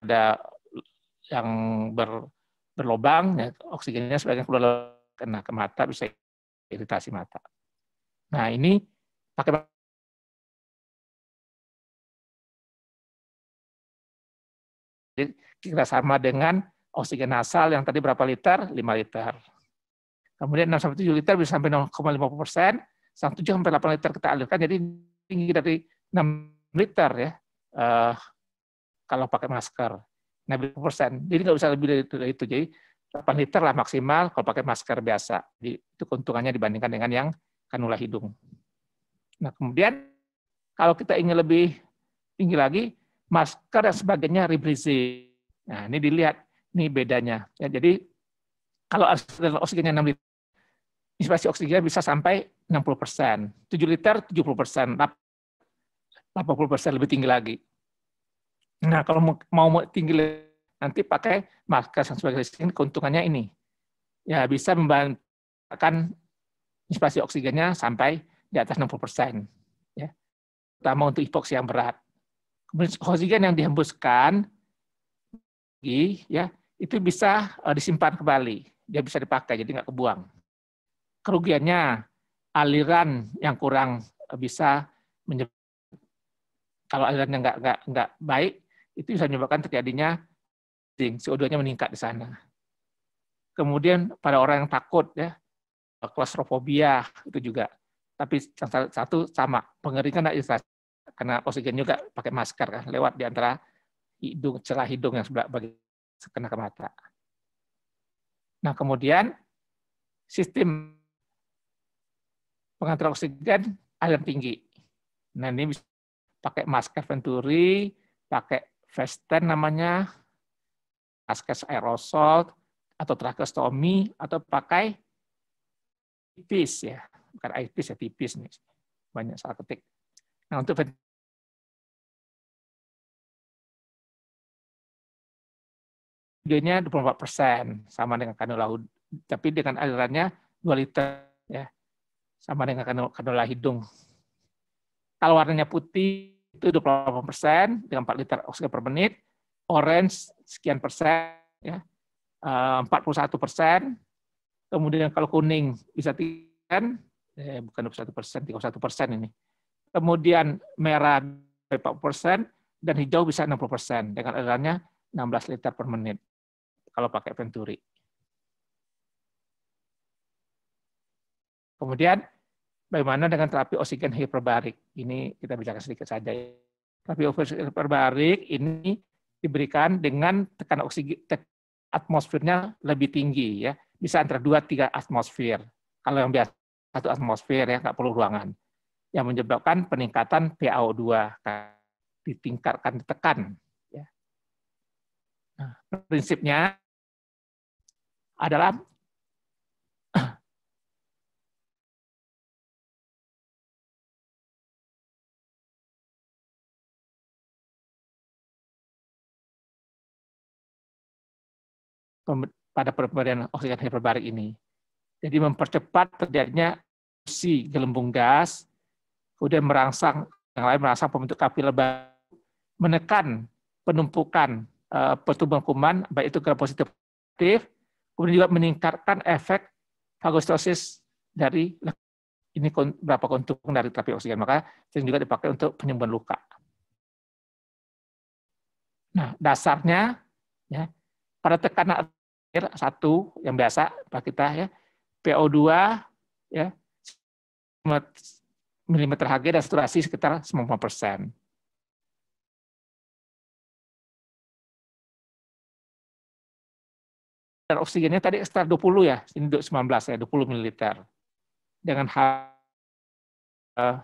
ada yang ber, berlobang, ya, oksigennya sebagian keluar kena ke mata, bisa iritasi mata. Nah ini pakai Jadi kita sama dengan oksigen nasal yang tadi berapa liter? 5 liter. Kemudian 6 7 liter bisa sampai 0,50 persen, 7 sampai 8 liter kita alirkan, jadi tinggi dari 6 liter ya, uh, kalau pakai masker. Nah, persen. Jadi nggak usah lebih dari itu. Jadi 8 liter lah maksimal kalau pakai masker biasa. Jadi itu keuntungannya dibandingkan dengan yang kanula hidung. Nah, kemudian kalau kita ingin lebih tinggi lagi, masker dan sebagainya rebrizi. Nah, ini dilihat, ini bedanya. Ya, jadi kalau oksigennya 6 liter, inspirasi oksigen bisa sampai 60 persen, 7 liter 70 persen, 80 persen lebih tinggi lagi. Nah, kalau mau tinggi nanti pakai masker marker sensorisin keuntungannya ini. Ya, bisa membantukan inspirasi oksigennya sampai di atas 60 persen. Ya. Terutama untuk hipoksia yang berat. Kemudian oksigen yang dihembuskan, ya, itu bisa eh, disimpan kembali. Dia bisa dipakai, jadi nggak kebuang kerugiannya aliran yang kurang eh, bisa menyebabkan kalau alirannya nggak nggak nggak baik itu bisa menyebabkan terjadinya CO2-nya meningkat di sana. Kemudian pada orang yang takut ya eh, klaustrofobia itu juga. Tapi satu sama pengeringan administrasi karena oksigen juga pakai masker kan lewat di antara hidung celah hidung yang sebelah bagi sekena ke mata. Nah kemudian sistem Pengatur oksigen ayam tinggi. Nah ini bisa pakai masker venturi, pakai vesten namanya, masker aerosol, atau tracheostomy, atau pakai tipis ya. Bukan tipis ya, tipis nih. Banyak salah ketik. Nah untuk oksigennya 24 persen, sama dengan kanula tapi dengan alirannya 2 liter ya sama dengan kanola hidung. Kalau warnanya putih itu 28 persen dengan 4 liter oksigen per menit, orange sekian persen, ya, 41 eh, persen, kemudian kalau kuning bisa 3 eh, bukan 21 persen, 31 persen ini. Kemudian merah 40 persen, dan hijau bisa 60 persen dengan alirannya 16 liter per menit kalau pakai venturi. Kemudian Bagaimana dengan terapi oksigen hiperbarik? Ini kita bicarakan sedikit saja. Ya. Terapi oksigen hiperbarik ini diberikan dengan tekan oksigen atmosfernya lebih tinggi ya. Bisa antara 2 tiga atmosfer. Kalau yang biasa satu atmosfer ya nggak perlu ruangan. Yang menyebabkan peningkatan PaO2 kan, ditingkatkan ditekan. Ya. Nah, prinsipnya adalah pada pemberian oksigen hiperbarik ini. Jadi mempercepat terjadinya si gelembung gas, kemudian merangsang yang lain merangsang pembentuk kapiler baru, menekan penumpukan e, pertumbuhan kuman, baik itu gram positif, kemudian juga meningkatkan efek fagositosis dari ini berapa keuntungan dari terapi oksigen. Maka sering juga dipakai untuk penyembuhan luka. Nah, dasarnya ya, pada tekanan air satu yang biasa pak kita ya PO2 ya milimeter Hg dan saturasi sekitar 90 persen. Dan oksigennya tadi ekstra 20 ya, ini 19 ya, 20 ml. Dengan H, eh,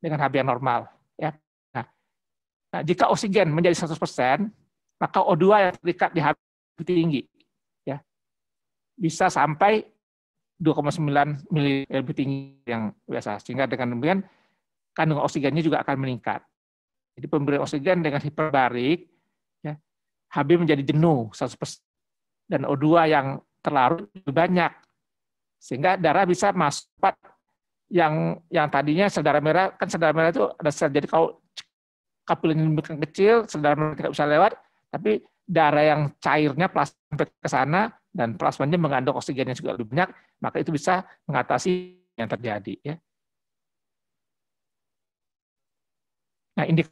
dengan Hb yang normal. Ya. Nah, nah, jika oksigen menjadi 100 persen, maka O2 yang terikat di Hb tinggi. Ya. Bisa sampai 2,9 mili lebih tinggi yang biasa. Sehingga dengan demikian kandungan oksigennya juga akan meningkat. Jadi pemberian oksigen dengan hiperbarik, ya, Hb menjadi jenuh 100%. Dan O2 yang terlarut lebih banyak. Sehingga darah bisa masuk yang yang tadinya saudara merah, kan saudara merah itu ada sel, jadi kalau kapilernya kecil, saudara merah tidak bisa lewat, tapi darah yang cairnya plasma ke sana dan plasmanya mengandung oksigen yang juga lebih banyak, maka itu bisa mengatasi yang terjadi. Ya. Nah, indik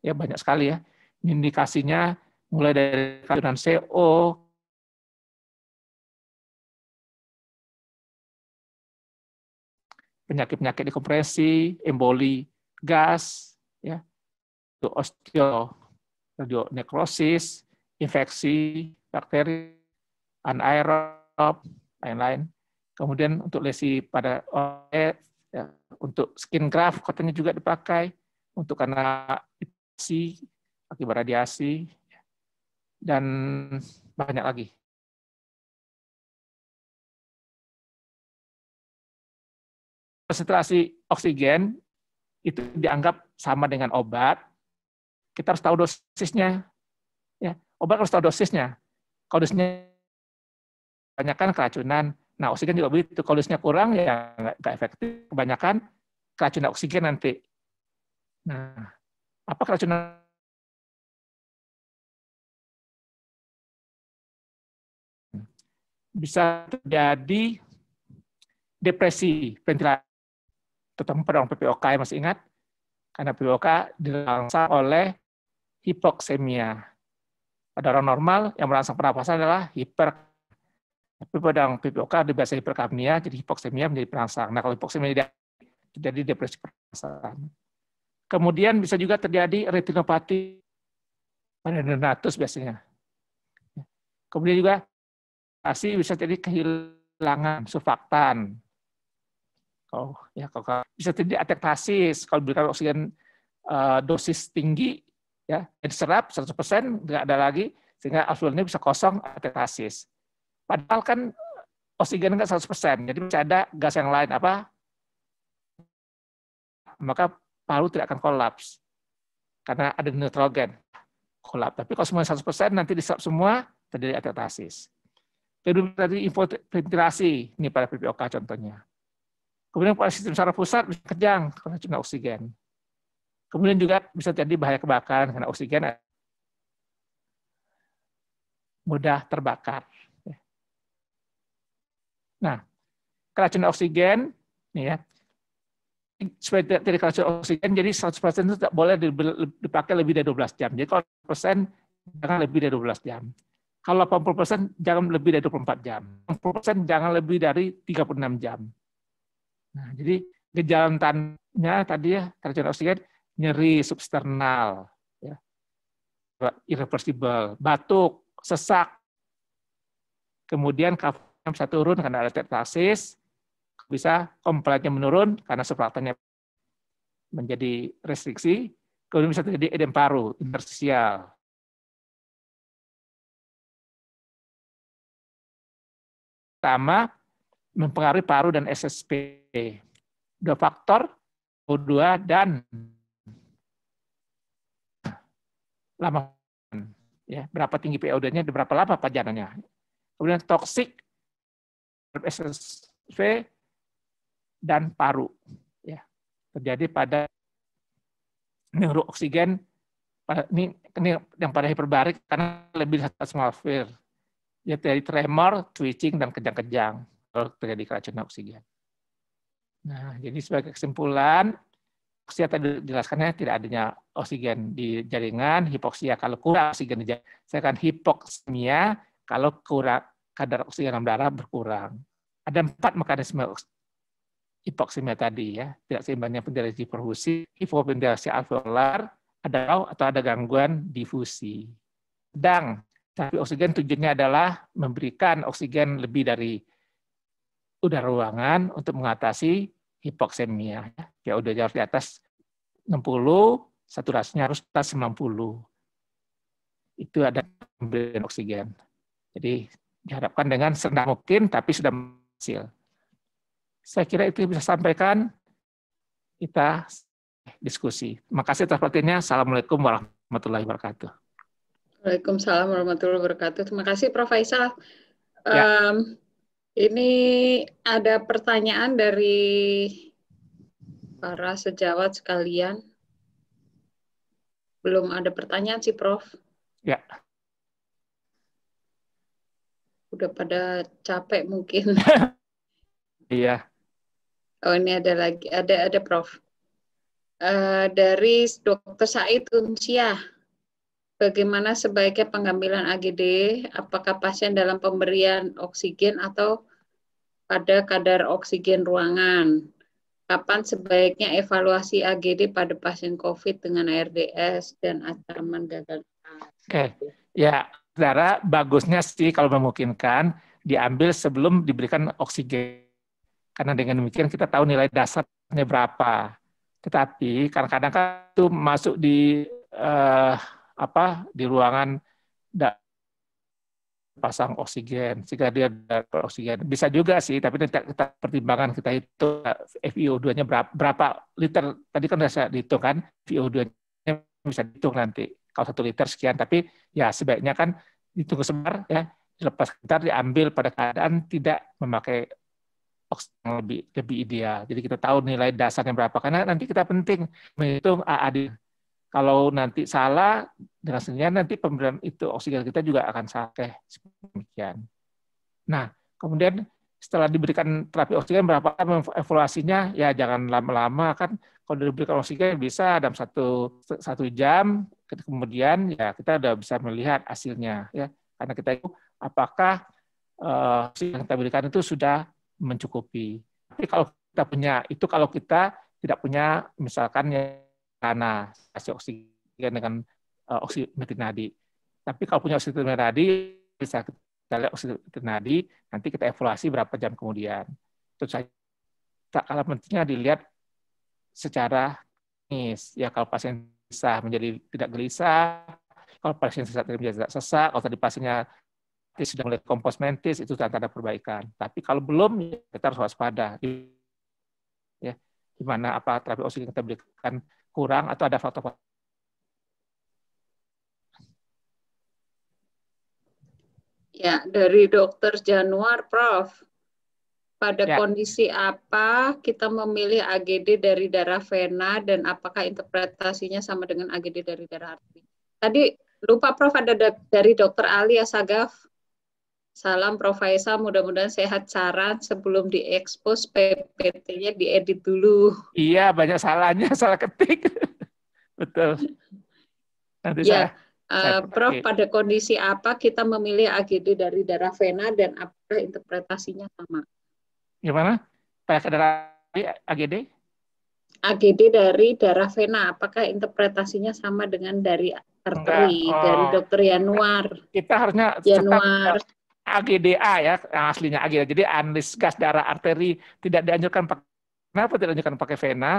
ya banyak sekali ya. Indikasinya mulai dari kandungan CO, penyakit-penyakit dekompresi, emboli, gas, ya, osteo nekrosis, infeksi, bakteri, anaerob, lain-lain. Kemudian untuk lesi pada otot, ya, untuk skin graft katanya juga dipakai untuk karena infeksi akibat radiasi ya. dan banyak lagi. Konsentrasi oksigen itu dianggap sama dengan obat, kita harus tahu dosisnya. Ya, obat harus tahu dosisnya. Kalau dosisnya kebanyakan keracunan, nah oksigen juga begitu. Kalau dosisnya kurang ya nggak efektif. Kebanyakan keracunan oksigen nanti. Nah, apa keracunan bisa terjadi depresi ventilasi terutama pada orang PPOK yang masih ingat karena PPOK dirangsang oleh hipoksemia. Pada orang normal yang merangsang pernapasan adalah hiper. Tapi pada yang PPOK biasanya hiperkapnia, jadi hipoksemia menjadi perangsang. Nah, kalau hipoksemia tidak terjadi depresi perangsang. Kemudian bisa juga terjadi retinopati pada neonatus biasanya. Kemudian juga pasti bisa jadi kehilangan surfaktan. oh, ya kalau bisa terjadi atektasis kalau berikan oksigen eh, dosis tinggi ya diserap 100% nggak ada lagi sehingga alveolnya bisa kosong atetasis. Padahal kan oksigen nggak kan 100%, jadi bisa ada gas yang lain apa? Maka paru tidak akan kolaps karena ada nitrogen kolaps. Tapi kalau semuanya 100% nanti diserap semua terjadi atetasis. Kedua tadi ventilasi ini pada PPOK contohnya. Kemudian pada sistem saraf pusat bisa kejang karena cuma oksigen. Kemudian juga bisa terjadi bahaya kebakaran karena oksigen mudah terbakar. Nah, keracunan oksigen, ya, supaya tidak, keracunan oksigen, jadi 100% itu tidak boleh dipakai lebih dari 12 jam. Jadi kalau persen jangan lebih dari 12 jam. Kalau 80% jangan lebih dari 24 jam. 80% jangan lebih dari 36 jam. Nah, jadi gejala tanya tadi ya, keracunan oksigen nyeri substernal, ya, irreversible, batuk, sesak. Kemudian kafeinnya bisa turun karena ada tetrasis, bisa komplainnya menurun karena surfaktannya menjadi restriksi, kemudian bisa terjadi edem paru, intersial. pertama mempengaruhi paru dan SSP. Dua faktor, O2 dan lama ya berapa tinggi po nya berapa lama pajanannya kemudian toksik SSV dan paru ya terjadi pada neurooksigen ini, ini yang pada hiperbarik karena lebih atmosfer ya dari tremor, twitching dan kejang-kejang kalau terjadi keracunan oksigen. Nah, jadi sebagai kesimpulan hipoksia tadi dijelaskannya tidak adanya oksigen di jaringan, hipoksia kalau kurang oksigen di jaringan, saya akan hipoksemia kalau kurang kadar oksigen dalam darah berkurang. Ada empat mekanisme hipoksemia tadi ya, tidak seimbangnya penderasi perfusi, hipoventilasi alveolar, ada atau ada gangguan difusi. Sedang tapi oksigen tujuannya adalah memberikan oksigen lebih dari udara ruangan untuk mengatasi hipoksemia. Ya, ya udah jauh di atas 60, saturasinya harus atas 90. Itu ada pemberian oksigen. Jadi diharapkan dengan sedang mungkin tapi sudah berhasil. Saya kira itu bisa sampaikan kita diskusi. Makasih atas perhatiannya. Assalamualaikum warahmatullahi wabarakatuh. Waalaikumsalam warahmatullahi wabarakatuh. Terima kasih Prof. Faisal. Ya. Um, ini ada pertanyaan dari para sejawat sekalian. Belum ada pertanyaan sih, Prof. Ya. Udah pada capek mungkin. iya. Oh, ini ada lagi. Ada ada Prof. Uh, dari Dr. Said Unsyah bagaimana sebaiknya pengambilan AGD, apakah pasien dalam pemberian oksigen atau pada kadar oksigen ruangan. Kapan sebaiknya evaluasi AGD pada pasien COVID dengan ARDS dan ancaman gagal Oke, okay. ya, saudara, bagusnya sih kalau memungkinkan diambil sebelum diberikan oksigen. Karena dengan demikian kita tahu nilai dasarnya berapa. Tetapi kadang-kadang kan itu masuk di uh, apa di ruangan tidak pasang oksigen jika dia ada oksigen bisa juga sih tapi nanti kita pertimbangan kita itu eh, FiO2-nya berapa, berapa liter tadi kan sudah dihitung kan FiO2-nya bisa dihitung nanti kalau satu liter sekian tapi ya sebaiknya kan ditunggu sebentar ya dilepas sebentar diambil pada keadaan tidak memakai oksigen lebih lebih ideal jadi kita tahu nilai dasarnya berapa karena nanti kita penting menghitung AAD kalau nanti salah, dengan sendirinya nanti pemberian itu oksigen kita juga akan sakit Demikian. Nah, kemudian setelah diberikan terapi oksigen berapa evaluasinya? Ya jangan lama-lama kan kalau diberikan oksigen bisa dalam satu satu jam kemudian ya kita sudah bisa melihat hasilnya ya karena kita itu apakah uh, yang kita berikan itu sudah mencukupi. Tapi kalau kita punya itu kalau kita tidak punya misalkan yang karena oksigen dengan uh, eh, metinadi. nadi. Tapi kalau punya oksigen nadi, bisa kita lihat oksigen nadi, nanti kita evaluasi berapa jam kemudian. Terus saja, kalau pentingnya dilihat secara klinis. Ya, kalau pasien bisa menjadi tidak gelisah, kalau pasien sesak menjadi tidak sesak, kalau tadi pasiennya sudah mulai kompos mentis, itu tanda-tanda perbaikan. Tapi kalau belum, ya kita harus waspada. Ya, gimana apa terapi oksigen kita berikan kurang atau ada faktor Ya, dari dokter Januar, Prof. Pada ya. kondisi apa kita memilih AGD dari darah vena dan apakah interpretasinya sama dengan AGD dari darah arteri? Tadi lupa Prof ada dari dokter Ali Asagaf. Ya, Salam Prof. Faisal, mudah-mudahan sehat saran sebelum diekspos PPT-nya diedit dulu. Iya, banyak salahnya, salah ketik. Betul. Nanti ya. saya Uh, Prof, pada kondisi apa kita memilih AGD dari darah vena dan apakah interpretasinya sama? Gimana? Pada darah AGD? AGD dari darah vena, apakah interpretasinya sama dengan dari arteri oh. dari dokter Januar? Kita harusnya Januar AGDA ya, yang aslinya AGDA. Jadi analis gas darah arteri tidak dianjurkan pakai Kenapa tidak dianjurkan pakai vena?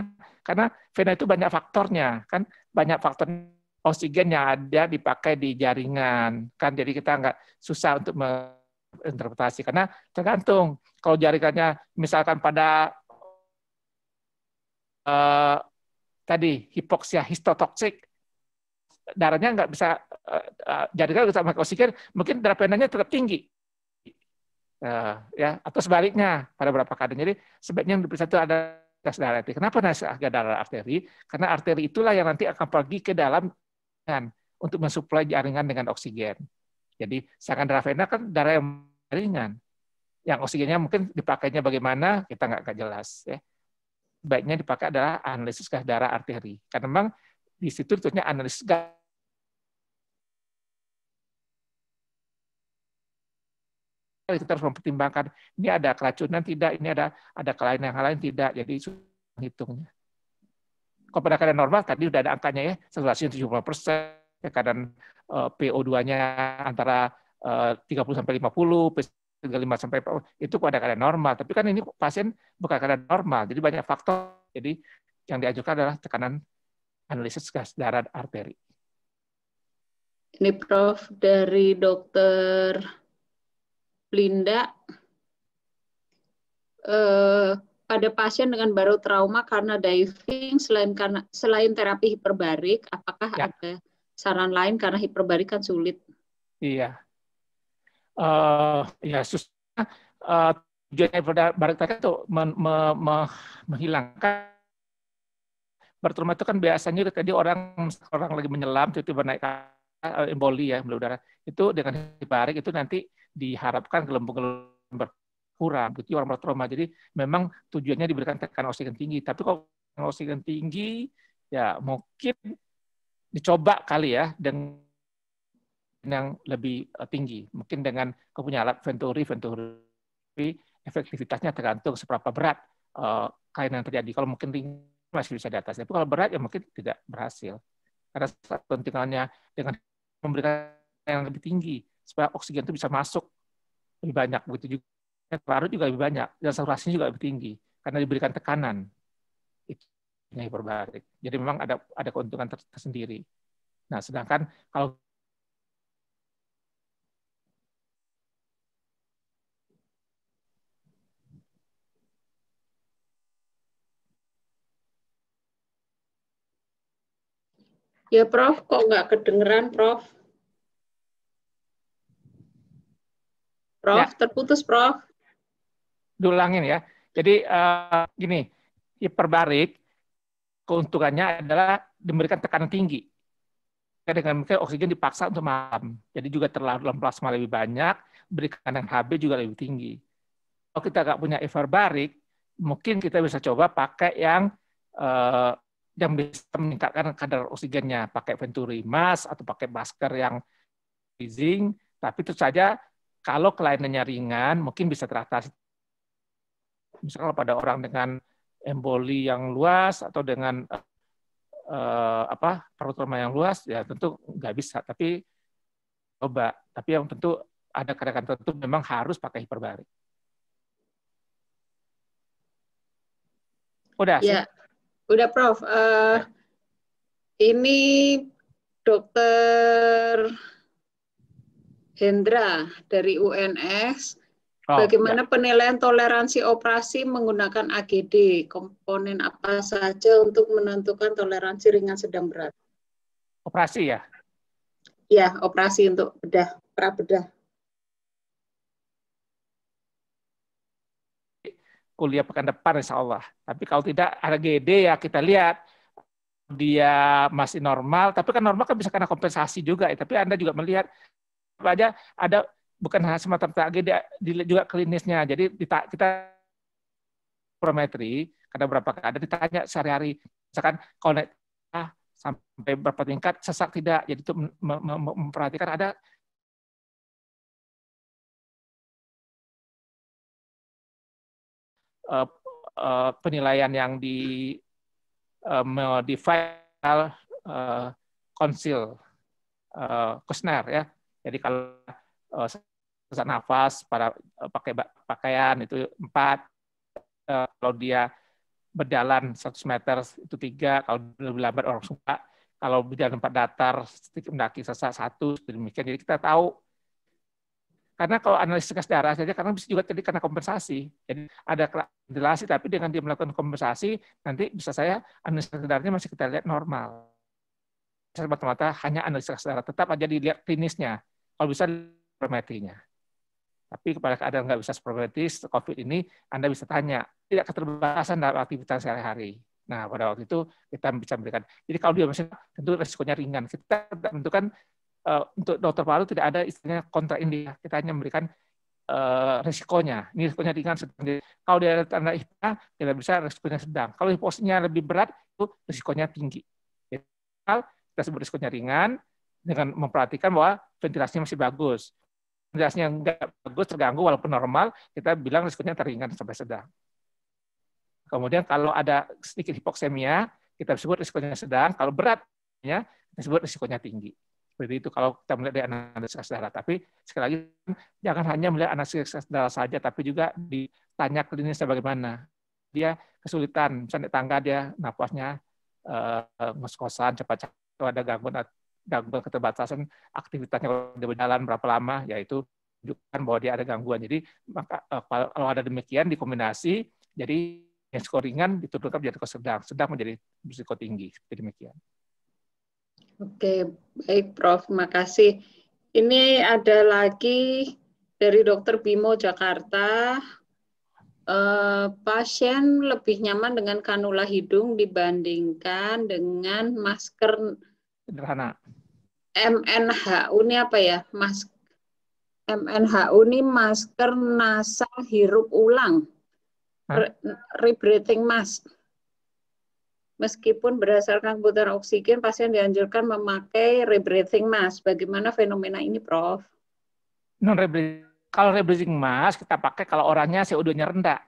Karena vena itu banyak faktornya, kan banyak faktor oksigen yang ada dipakai di jaringan, kan jadi kita nggak susah untuk menginterpretasi karena tergantung kalau jaringannya misalkan pada uh, tadi hipoksia histotoksik darahnya nggak bisa uh, jaringan nggak pakai oksigen, mungkin darah venanya tetap tinggi, Uh, ya atau sebaliknya pada beberapa kadang. Jadi sebaiknya yang diperiksa itu ada tes darah arteri. Kenapa tes darah arteri? Karena arteri itulah yang nanti akan pergi ke dalam jaringan untuk mensuplai jaringan dengan oksigen. Jadi sangat darah vena kan darah yang ringan. Yang oksigennya mungkin dipakainya bagaimana kita nggak jelas ya. Baiknya dipakai adalah analisis gas darah arteri. Karena memang di situ tentunya analisis gas kita harus mempertimbangkan ini ada keracunan tidak, ini ada ada kelainan yang lain tidak. Jadi hitungnya. Kalau pada keadaan normal tadi sudah ada angkanya ya, saturasi 70 persen, keadaan eh, PO2-nya antara eh, 30 sampai 50, P 35 sampai itu pada keadaan normal. Tapi kan ini pasien bukan keadaan normal, jadi banyak faktor. Jadi yang diajukan adalah tekanan analisis gas darah arteri. Ini Prof dari dokter Linda eh, pada pasien dengan baru trauma karena diving selain karena selain terapi hiperbarik, apakah ya. ada saran lain karena hiperbarik kan sulit? Iya, uh, ya susah. Eh, uh, tujuan hiperbarik tadi itu me me, me, menghilangkan bertrauma itu kan biasanya tadi orang orang lagi menyelam tiba-tiba naik eh, emboli ya melalui udara itu dengan hiperbarik itu nanti diharapkan gelembung-gelembung berkurang, gitu orang trauma. Jadi memang tujuannya diberikan tekanan oksigen tinggi, tapi kalau oksigen tinggi ya mungkin dicoba kali ya dengan yang lebih eh, tinggi, mungkin dengan kepunya alat venturi, venturi efektivitasnya tergantung seberapa berat uh, yang terjadi. Kalau mungkin ringan masih bisa di atas, tapi kalau berat ya mungkin tidak berhasil. Karena kepentingannya dengan memberikan yang lebih tinggi supaya oksigen itu bisa masuk lebih banyak begitu juga larut juga lebih banyak dan saturasinya juga lebih tinggi karena diberikan tekanan itu hiperbarik jadi memang ada ada keuntungan tersendiri nah sedangkan kalau Ya Prof, kok nggak kedengeran Prof? Prof, ya. terputus Prof. Dulangin ya. Jadi uh, gini, hiperbarik keuntungannya adalah diberikan tekanan tinggi. Dengan mungkin oksigen dipaksa untuk malam. Jadi juga terlalu dalam plasma lebih banyak, berikan yang HB juga lebih tinggi. Kalau kita nggak punya hiperbarik, mungkin kita bisa coba pakai yang uh, yang bisa meningkatkan kadar oksigennya, pakai venturi mask atau pakai masker yang freezing, tapi itu saja kalau kelainannya ringan, mungkin bisa teratasi. Misalnya pada orang dengan emboli yang luas atau dengan eh, eh apa perut trauma yang luas, ya tentu nggak bisa. Tapi coba. Tapi yang tentu ada kadang tertentu memang harus pakai hiperbarik. Udah. Ya, udah Prof. Uh, ya. Ini dokter Hendra dari UNS. Oh, Bagaimana ya. penilaian toleransi operasi menggunakan AGD? Komponen apa saja untuk menentukan toleransi ringan sedang berat? Operasi ya? Ya, operasi untuk bedah, prabedah. Kuliah pekan depan insya Allah. Tapi kalau tidak AGD ya kita lihat dia masih normal, tapi kan normal kan bisa karena kompensasi juga. ya. Tapi Anda juga melihat aja ada bukan hanya semata-mata juga klinisnya. Jadi kita prometri karena berapa ada ditanya sehari-hari misalkan konek sampai berapa tingkat sesak tidak jadi itu memperhatikan ada eh, eh, penilaian yang di uh, uh, konsil uh, Kusner ya jadi kalau uh, sesak nafas para uh, pakai pakaian itu empat, uh, kalau dia berjalan 100 meter itu tiga, kalau lebih lambat orang suka, kalau berjalan tempat datar sedikit mendaki sesak satu demikian. Jadi kita tahu karena kalau analisis gas darah saja karena bisa juga jadi karena kompensasi. Jadi ada kelasi, tapi dengan dia melakukan kompensasi nanti bisa saya analisis darahnya masih kita lihat normal. Saya Mata-mata hanya analisis gas darah tetap aja dilihat klinisnya kalau bisa supermetrinya. Tapi kepada keadaan nggak bisa supermetri COVID ini, Anda bisa tanya. Tidak keterbatasan dalam aktivitas sehari-hari. Nah, pada waktu itu kita bisa memberikan. Jadi kalau dia masih tentu resikonya ringan. Kita tentukan uh, eh, untuk dokter paru tidak ada istilahnya ini. Kita hanya memberikan uh, eh, resikonya. Ini resikonya ringan sedang. Kalau dia ada tanda IPA, kita bisa resikonya sedang. Kalau hiposisnya lebih berat, itu resikonya tinggi. Jadi, kita sebut resikonya ringan dengan memperhatikan bahwa ventilasinya masih bagus. Ventilasinya nggak bagus, terganggu walaupun normal, kita bilang risikonya teringat sampai sedang. Kemudian kalau ada sedikit hipoksemia, kita sebut risikonya sedang. Kalau berat, ya, kita sebut risikonya tinggi. Seperti itu kalau kita melihat dari analisis darah. Tapi sekali lagi, jangan hanya melihat analisis darah saja, tapi juga ditanya klinisnya bagaimana. Dia kesulitan, misalnya tangga dia nafasnya eh, ngos-ngosan, cepat-cepat, ada gangguan gangguan keterbatasan aktivitasnya kalau berjalan berapa lama, yaitu menunjukkan bahwa dia ada gangguan. Jadi maka eh, kalau ada demikian dikombinasi, jadi risiko ringan diturunkan menjadi risiko sedang, sedang menjadi risiko tinggi. Jadi demikian. Oke, baik Prof. Makasih. Ini ada lagi dari Dokter Bimo Jakarta. Eh, pasien lebih nyaman dengan kanula hidung dibandingkan dengan masker sederhana. MNHU ini apa ya, Mas? MNHU ini masker nasal hirup ulang, rebreathing mask. Meskipun berdasarkan kebutuhan oksigen, pasien dianjurkan memakai rebreathing mask. Bagaimana fenomena ini, Prof? Non Kalau rebreathing mask kita pakai kalau orangnya CO2-nya rendah.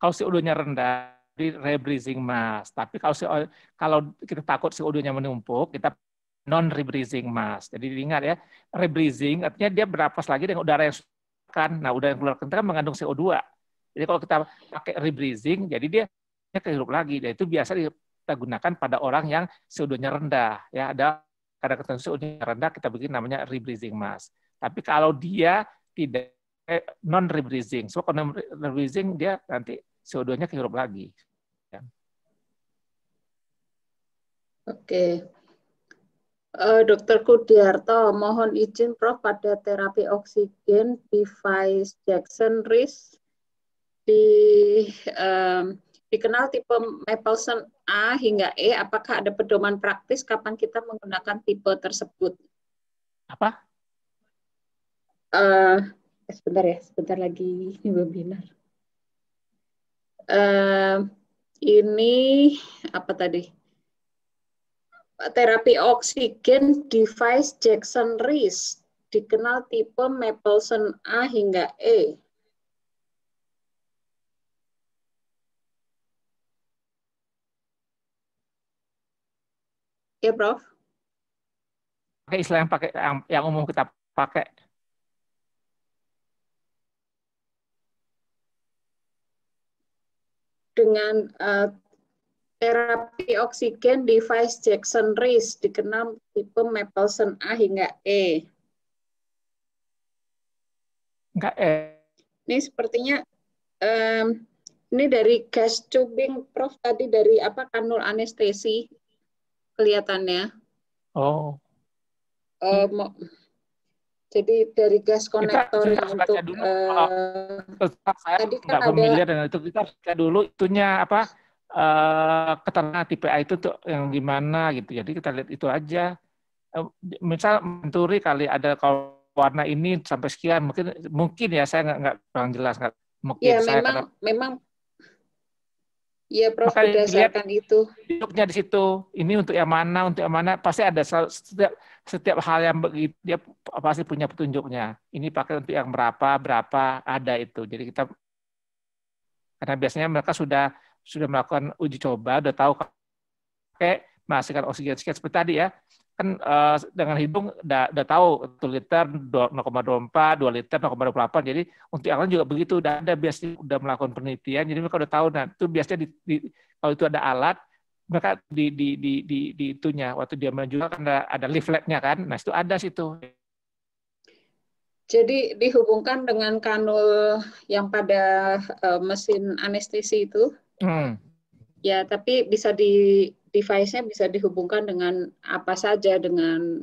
Kalau CO2-nya rendah, rebreathing mask. Tapi kalau CO, kalau kita takut CO2-nya menumpuk, kita non rebreathing mask. Jadi diingat ya, rebreathing artinya dia bernapas lagi dengan udara yang kan. Nah, udara yang keluar kita kan mengandung CO2. Jadi kalau kita pakai rebreathing, jadi dia dia kehirup lagi. Dan itu biasa kita gunakan pada orang yang CO2-nya rendah. Ya, ada karena ketentuan CO2-nya rendah kita bikin namanya rebreathing mask. Tapi kalau dia tidak eh, non rebreathing, so kalau non rebreathing dia nanti CO2-nya kehirup lagi. Oke. Uh, eh, Dr. Kudiarto, mohon izin Prof pada terapi oksigen device Jackson Rice di um, dikenal tipe Mapleson A hingga E, apakah ada pedoman praktis kapan kita menggunakan tipe tersebut? Apa? Uh, sebentar ya, sebentar lagi ini webinar. Uh, ini apa tadi? terapi oksigen device Jackson Rees dikenal tipe Mapleson A hingga E. Ya, Prof. Pakai istilah yang pakai yang, yang umum kita pakai. Dengan uh, Terapi oksigen device Jackson Rees dikenal tipe Mapleson A hingga E. Enggak E. Ini sepertinya um, ini dari gas tubing Prof tadi dari apa kanul anestesi kelihatannya. Oh. Um, eh, mau, jadi dari gas konektor untuk dulu, uh, eh, kalau, tadi kan ada itu kita dulu itunya apa Eh, keterangan tipe itu tuh yang gimana gitu. Jadi kita lihat itu aja. Eh, misal menturi kali ada kalau warna ini sampai sekian mungkin mungkin ya saya nggak kurang jelas nggak mungkin ya, saya memang karena, memang Iya prof Maka berdasarkan itu hidupnya di situ ini untuk yang mana untuk yang mana pasti ada setiap setiap hal yang begitu dia pasti punya petunjuknya ini pakai untuk yang berapa berapa ada itu jadi kita karena biasanya mereka sudah sudah melakukan uji coba, sudah tahu pakai menghasilkan oksigen sekian seperti tadi ya. Kan uh, dengan hidung udah, tahu 1 liter 0,24, 2 liter 0,28. Jadi untuk yang lain juga begitu. Dan ada biasanya udah melakukan penelitian, jadi mereka udah tahu. Nah, itu biasanya di, di, kalau itu ada alat, mereka di di di di, di itunya waktu dia menjual kan ada, ada leafletnya kan nah itu ada situ jadi dihubungkan dengan kanul yang pada uh, mesin anestesi itu Hmm. Ya, tapi bisa di device-nya bisa dihubungkan dengan apa saja dengan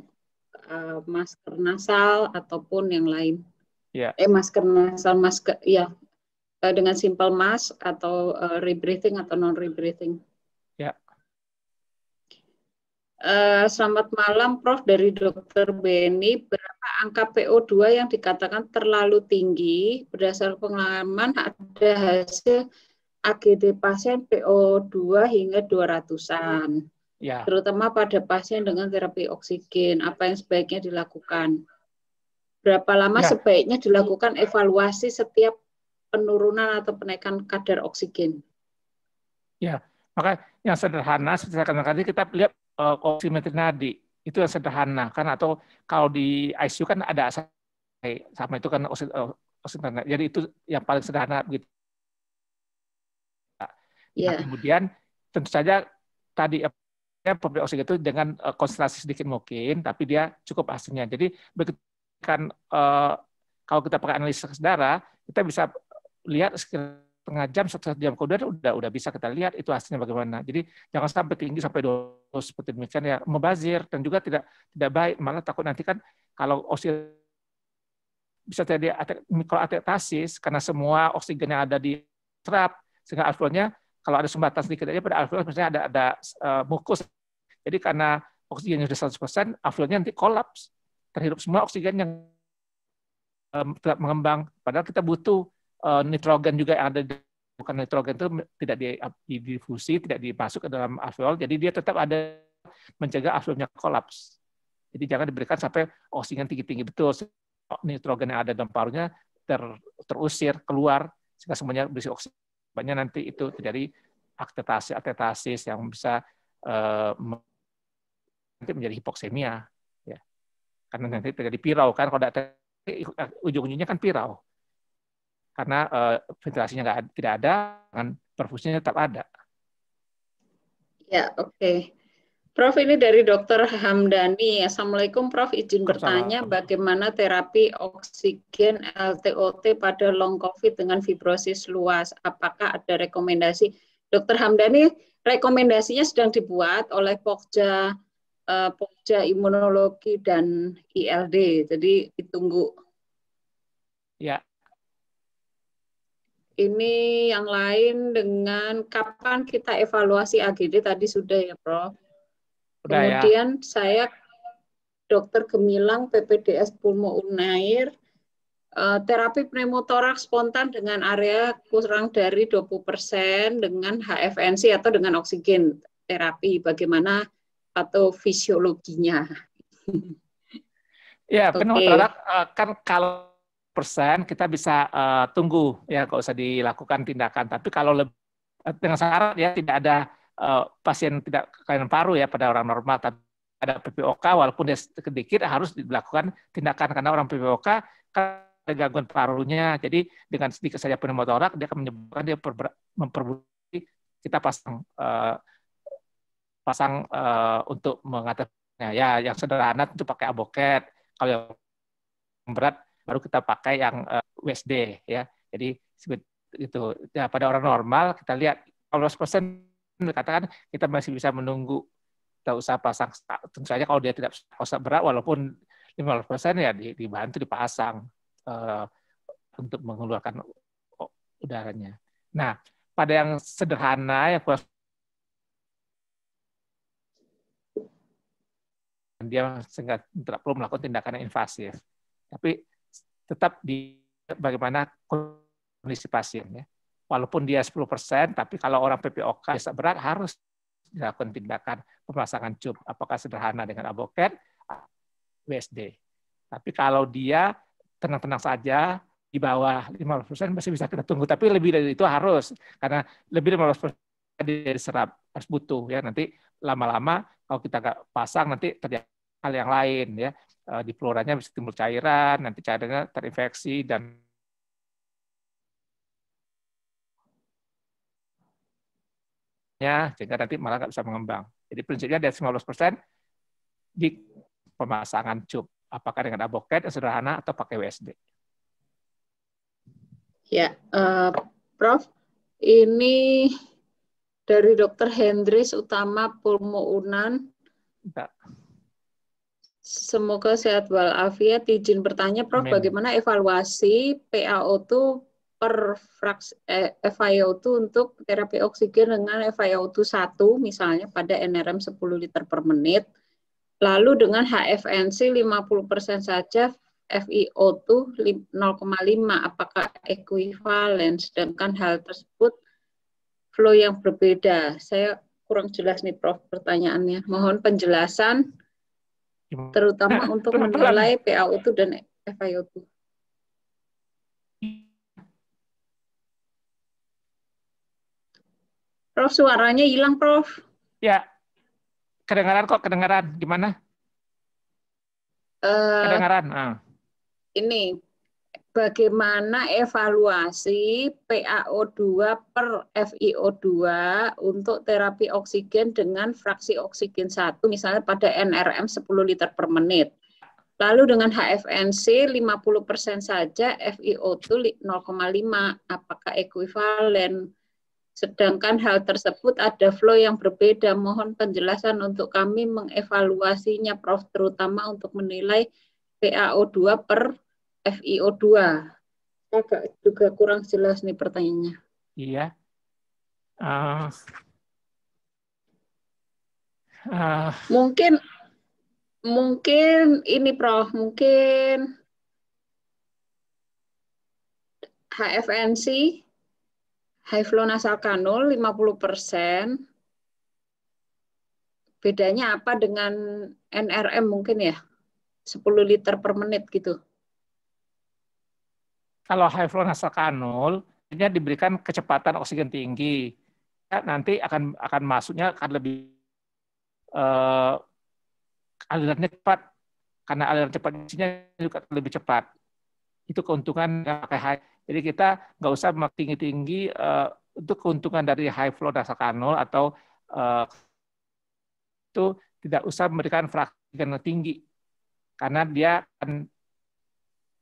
uh, masker nasal ataupun yang lain. Yeah. Eh masker nasal masker ya uh, dengan simple mask atau uh, rebreathing atau non rebreathing. Ya. Yeah. Uh, selamat malam Prof dari Dr. Beni. Berapa angka PO2 yang dikatakan terlalu tinggi berdasar pengalaman ada hasil AGT pasien PO2 hingga 200-an. Ya. Terutama pada pasien dengan terapi oksigen, apa yang sebaiknya dilakukan? Berapa lama ya. sebaiknya dilakukan evaluasi setiap penurunan atau penaikan kadar oksigen? Ya, maka yang sederhana seperti saya katakan tadi kita lihat uh, nadi itu yang sederhana kan atau kalau di ICU kan ada asam sama itu kan eh, oksimetri jadi itu yang paling sederhana begitu Yeah. Nah, iya. kemudian tentu saja tadi ya pemberi oksigen itu dengan uh, konsentrasi sedikit mungkin, tapi dia cukup aslinya. Jadi begitu uh, eh, kalau kita pakai analisis darah, kita bisa lihat sekitar setengah jam, satu jam kemudian udah udah bisa kita lihat itu aslinya bagaimana. Jadi jangan sampai tinggi sampai dosis seperti demikian ya membazir dan juga tidak tidak baik malah takut nanti kan kalau oksigen bisa terjadi mikroatetasis karena semua oksigen yang ada di serap sehingga alkoholnya kalau ada sumbatan sedikit aja pada alveolus misalnya ada ada uh, mukus. Jadi karena oksigennya sudah 100%, alveolnya nanti kolaps. Terhirup semua oksigen yang um, tetap mengembang. Padahal kita butuh uh, nitrogen juga yang ada di bukan nitrogen itu tidak di difusi, tidak dimasuk ke dalam alveol, jadi dia tetap ada menjaga alveolnya kolaps. Jadi jangan diberikan sampai oksigen tinggi-tinggi betul, nitrogen yang ada dalam parunya ter, terusir keluar sehingga semuanya berisi oksigen. Banyak nanti itu dari aktetasi aktetasis yang bisa uh, nanti menjadi hipoksemia. Ya. Karena nanti terjadi pirau kan kalau tidak ujung-ujungnya kan pirau. Karena uh, ventilasinya tidak ada, kan perfusinya tetap ada. Ya, oke. Okay. Prof, ini dari Dr. Hamdani. Assalamualaikum, Prof. Izin bertanya, bagaimana terapi oksigen LTOT pada long COVID dengan fibrosis luas? Apakah ada rekomendasi? Dr. Hamdani, rekomendasinya sedang dibuat oleh Pokja, eh, Pokja Imunologi dan ILD. Jadi ditunggu. Ya. Ini yang lain dengan kapan kita evaluasi AGD tadi sudah ya, Prof. Kemudian ya. saya Dokter Gemilang PPDS Pulmo Unair eh, terapi pneumotoraks spontan dengan area kurang dari 20% dengan HFNC atau dengan oksigen terapi bagaimana atau fisiologinya. Ya, okay. pneumotoraks eh, kan kalau persen kita bisa uh, tunggu ya nggak usah dilakukan tindakan tapi kalau lebih, dengan syarat ya tidak ada Eh, pasien tidak kelainan paru ya pada orang normal, tapi ada PPOK walaupun dia sedikit harus dilakukan tindakan karena orang PPOK ada gangguan parunya. Jadi dengan sedikit saja pneumotorak dia akan menyebabkan dia memperburuk kita pasang uh, pasang uh, untuk mengatasinya. Ya, yang sederhana itu pakai aboket. Kalau yang berat baru kita pakai yang uh, USD ya. Jadi itu ya, pada orang normal kita lihat kalau 100% katakan kita masih bisa menunggu tidak usah pasang tentu saja kalau dia tidak usah berat walaupun 50 persen ya dibantu dipasang uh, untuk mengeluarkan udaranya. Nah, pada yang sederhana ya dia sehingga tidak perlu melakukan tindakan yang invasif. Tapi tetap di bagaimana kondisi pasiennya walaupun dia 10%, tapi kalau orang PPOK biasa berat harus dilakukan tindakan pemasangan cup, apakah sederhana dengan aboket, USD. Tapi kalau dia tenang-tenang saja, di bawah persen masih bisa kita tunggu. Tapi lebih dari itu harus, karena lebih dari 50 dia diserap, harus butuh. ya Nanti lama-lama kalau kita nggak pasang, nanti terjadi hal yang lain. ya eh, Di peluranya bisa timbul cairan, nanti cairannya terinfeksi, dan produknya, sehingga nanti malah nggak bisa mengembang. Jadi prinsipnya dari 15 persen di pemasangan cup. Apakah dengan aboket, yang sederhana, atau pakai WSD? Ya, uh, Prof, ini dari Dokter Hendris Utama Pulmo Unan. Bentar. Semoga sehat walafiat. Izin bertanya, Prof, Amin. bagaimana evaluasi PAO itu per fraks, eh, FiO2 untuk terapi oksigen dengan FiO2 1 misalnya pada NRM 10 liter per menit. Lalu dengan HFNC 50% saja FiO2 0,5 apakah equivalent sedangkan hal tersebut flow yang berbeda. Saya kurang jelas nih Prof pertanyaannya. Mohon penjelasan terutama nah, untuk menilai PaO2 dan FiO2. Prof, suaranya hilang, Prof. Ya, kedengaran kok, kedengaran. Gimana? Uh, kedengaran. Uh. Ini, bagaimana evaluasi PaO2 per FiO2 untuk terapi oksigen dengan fraksi oksigen 1, misalnya pada NRM 10 liter per menit. Lalu dengan HFNC 50% saja, FiO2 0,5. Apakah ekuivalen? Sedangkan hal tersebut ada flow yang berbeda. Mohon penjelasan untuk kami mengevaluasinya, Prof, terutama untuk menilai PaO2 per FiO2. Agak juga kurang jelas nih pertanyaannya. Iya. Uh, uh, mungkin mungkin ini Prof, mungkin HFNC High flow nasal kanul 50%. Bedanya apa dengan NRM mungkin ya? 10 liter per menit gitu. Kalau high flow nasal kanul ini diberikan kecepatan oksigen tinggi. Ya, nanti akan akan masuknya akan lebih uh, alirannya cepat karena aliran cepat isinya juga lebih cepat. Itu keuntungan yang pakai high jadi kita nggak usah tinggi-tinggi uh, eh, untuk keuntungan dari high flow dasar kanul atau uh, itu tidak usah memberikan fraksi yang tinggi karena dia akan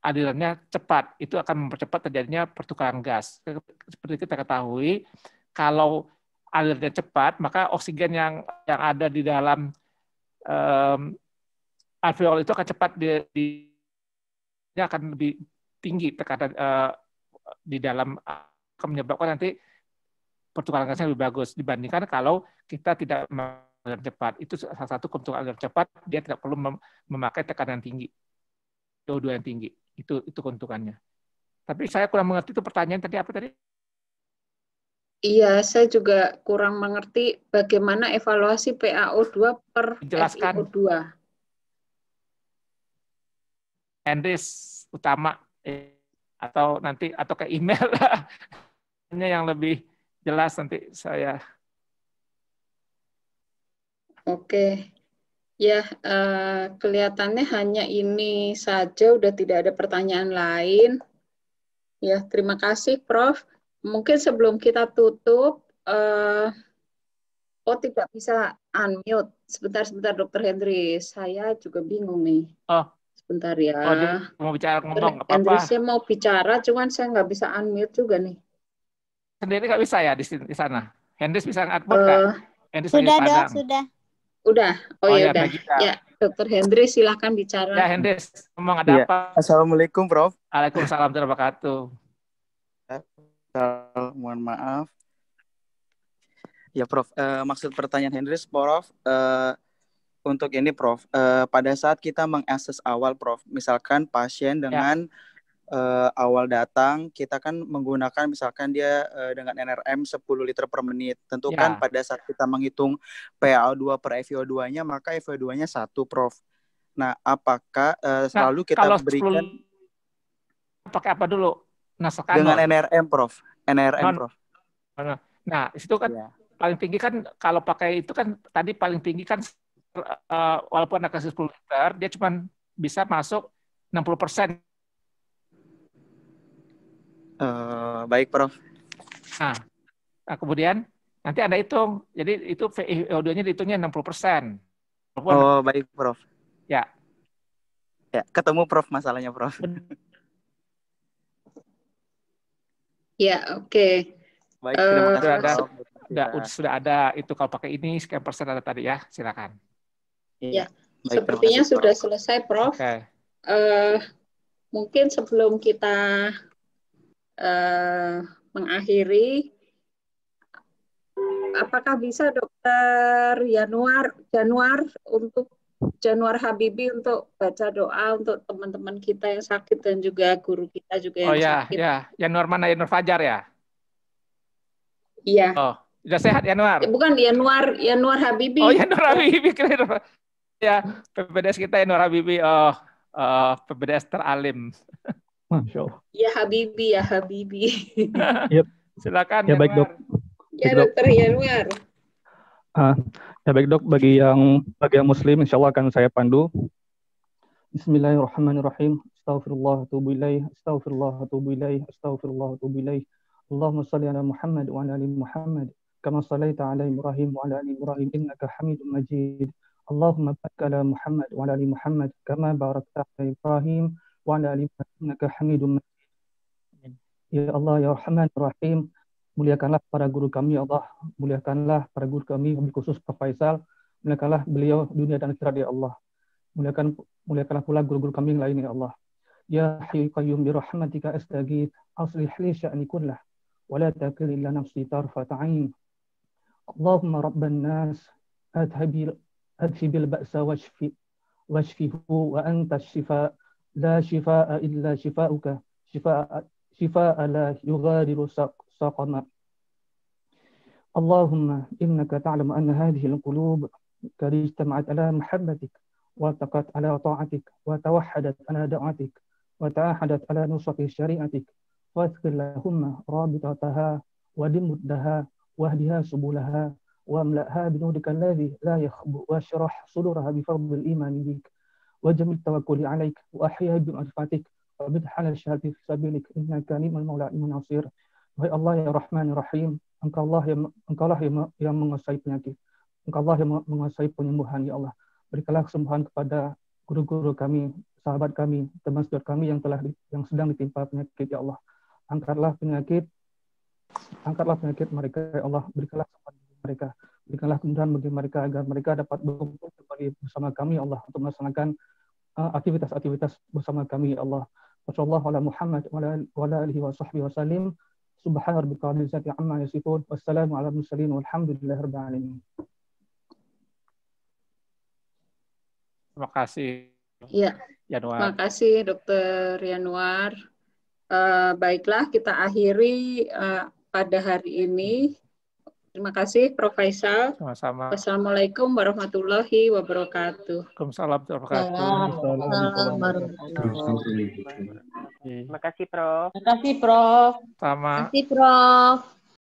alirannya cepat. Itu akan mempercepat terjadinya pertukaran gas. Seperti kita ketahui, kalau alirnya cepat, maka oksigen yang yang ada di dalam um, alveol itu akan cepat di, di akan lebih tinggi tekanan uh, di dalam akan menyebabkan nanti pertukaran gasnya lebih bagus dibandingkan kalau kita tidak mengalir cepat. Itu salah satu keuntungan gas cepat dia tidak perlu mem memakai tekanan tinggi, CO2 yang tinggi. Itu itu keuntungannya. Tapi saya kurang mengerti itu pertanyaan tadi apa tadi? Iya, saya juga kurang mengerti bagaimana evaluasi PaO2 per Jelaskan. FiO2. Enris utama atau nanti atau ke email hanya yang lebih jelas nanti saya. Oke, ya uh, kelihatannya hanya ini saja, udah tidak ada pertanyaan lain. Ya, terima kasih, Prof. Mungkin sebelum kita tutup, uh, oh tidak bisa unmute. Sebentar, sebentar, Dokter Henry saya juga bingung nih. Oh, Bentar ya. Oh, mau bicara ngomong, apa-apa. saya mau bicara, cuman saya nggak bisa unmute juga nih. Sendiri nggak bisa ya di, di sana? Hendris bisa unmute eh, nggak? Uh, Hendris sudah dong, sudah. Udah. Oh, oh ya, ya udah. Ya, Dokter Hendris silahkan bicara. Ya, Hendris, ngomong ada ya. apa? Assalamualaikum, Prof. Waalaikumsalam warahmatullahi wabarakatuh. Mohon maaf. Ya, Prof. Uh, maksud pertanyaan Hendris Prof. Uh, untuk ini Prof. Uh, pada saat kita mengakses awal Prof, misalkan pasien dengan ya uh, awal datang kita kan menggunakan misalkan dia uh, dengan NRM 10 liter per menit. Tentu ya. kan pada saat kita menghitung PaO2 per FiO2-nya maka FiO2-nya satu, Prof. Nah, apakah uh, selalu nah, kita kalau berikan 10, pakai apa dulu? Nasokanol. Dengan NRM, Prof. NRM, non, Prof. Nah, nah, itu kan ya. paling tinggi kan kalau pakai itu kan tadi paling tinggi kan uh, walaupun ada kasus 10 liter, dia cuma bisa masuk 60 persen. Uh, baik, Prof. Nah, nah, kemudian nanti Anda hitung. Jadi itu VO2-nya eh, dihitungnya 60 persen. Oh, baik, Prof. Ya. Ya, ketemu Prof masalahnya, Prof. ya, oke. Okay. Baik, terima kasih. Uh, sudah ada, sudah, sudah ada itu kalau pakai ini sekian persen ada tadi ya, silakan. Ya, iya. Baik, sepertinya kasih, sudah selesai, Prof. Okay. Uh, eh, mungkin sebelum kita uh, mengakhiri, apakah bisa Dokter Januar Januar untuk Januar Habibi untuk baca doa untuk teman-teman kita yang sakit dan juga guru kita juga yang oh, ya, sakit. Oh ya, Januar mana Januar Fajar ya? Iya. Oh, sudah sehat Januar? Bukan Januar, Januar Habibi. Oh Januar Habibi keren ya PPDS kita Nur Habibi oh, uh, oh, PPDS teralim. Masya Allah. Iya, ya Habibi ya Habibi. yep. Silakan. Ya baik dok. Ya dokter Yanwar. ah ya baik dok bagi yang bagi yang muslim insya Allah akan saya pandu. Bismillahirrahmanirrahim. Astaghfirullah atubu ilaih. Astaghfirullah atubu ilaih. Astaghfirullah atubu ilaih. Allahumma salli ala Muhammad wa ala ali Muhammad kama sallaita ala Ibrahim wa ala ali Ibrahim innaka Hamidum Majid. Allahumma بارك Muhammad, محمد وعلى Muhammad, محمد كما Ibrahim, على ابراهيم وعلى ال انك حميد مجيد يا الله يا muliakanlah para guru kami ya Allah muliakanlah para guru kami khusus Pak Faisal muliakanlah beliau dunia dan akhirat ya Allah muliakan muliakanlah pula guru-guru kami yang lain ya Allah ya hayyu qayyum bi rahmatika astaghith aslih li sya'ni kullah wa la takil nafsi Allahumma rabban nas adhabil أذهب البأس واشفي واشفه وأنت الشفاء لا شفاء إلا شفاءك شفاء شفاء لا يغادر سقما اللهم إنك تعلم أن هذه القلوب قد اجتمعت على محبتك واتقت على طاعتك وتوحدت على دعوتك وتعاحدت على نصف شريعتك واذكر لهم رابطتها ودمدها واهدها سبلها واملأها بنورك الذي لا يخبو واشرح صدورها بفضل الإيمان بك وجميل التوكل عليك وأحيها بمعرفتك وبدحل الشهادة في سبيلك إنك نعم المولى نعم النصير Wahai Allah yang Rahman yang Rahim, Engkau Allah yang Engkau Allah menguasai penyakit. Engkau Allah yang menguasai penyembuhan ya Allah. Berikanlah kesembuhan kepada guru-guru kami, sahabat kami, teman saudara kami yang telah yang sedang ditimpa penyakit ya Allah. Angkatlah penyakit angkatlah penyakit mereka ya Allah. Berikanlah kesembuhan mereka. Berikanlah kemudahan bagi mereka agar mereka dapat berkumpul kembali bersama kami Allah untuk melaksanakan uh, aktivitas-aktivitas bersama kami ya Allah. Wassallallahu ala Muhammad wa ala alihi wa sahbihi wa sallim. Subhan rabbika rabbil izzati amma yasifun. Wassalamu ala mursalin walhamdulillahi rabbil alamin. Terima kasih. Iya. Terima kasih Dokter Yanuar. Uh, baiklah kita akhiri uh, pada hari ini Terima kasih Prof. Faisal. Sama-sama. Wassalamualaikum warahmatullahi wabarakatuh. Waalaikumsalam warahmatullahi wabarakatuh. Terima kasih Prof. Terima kasih Prof. Sama. Terima kasih Prof.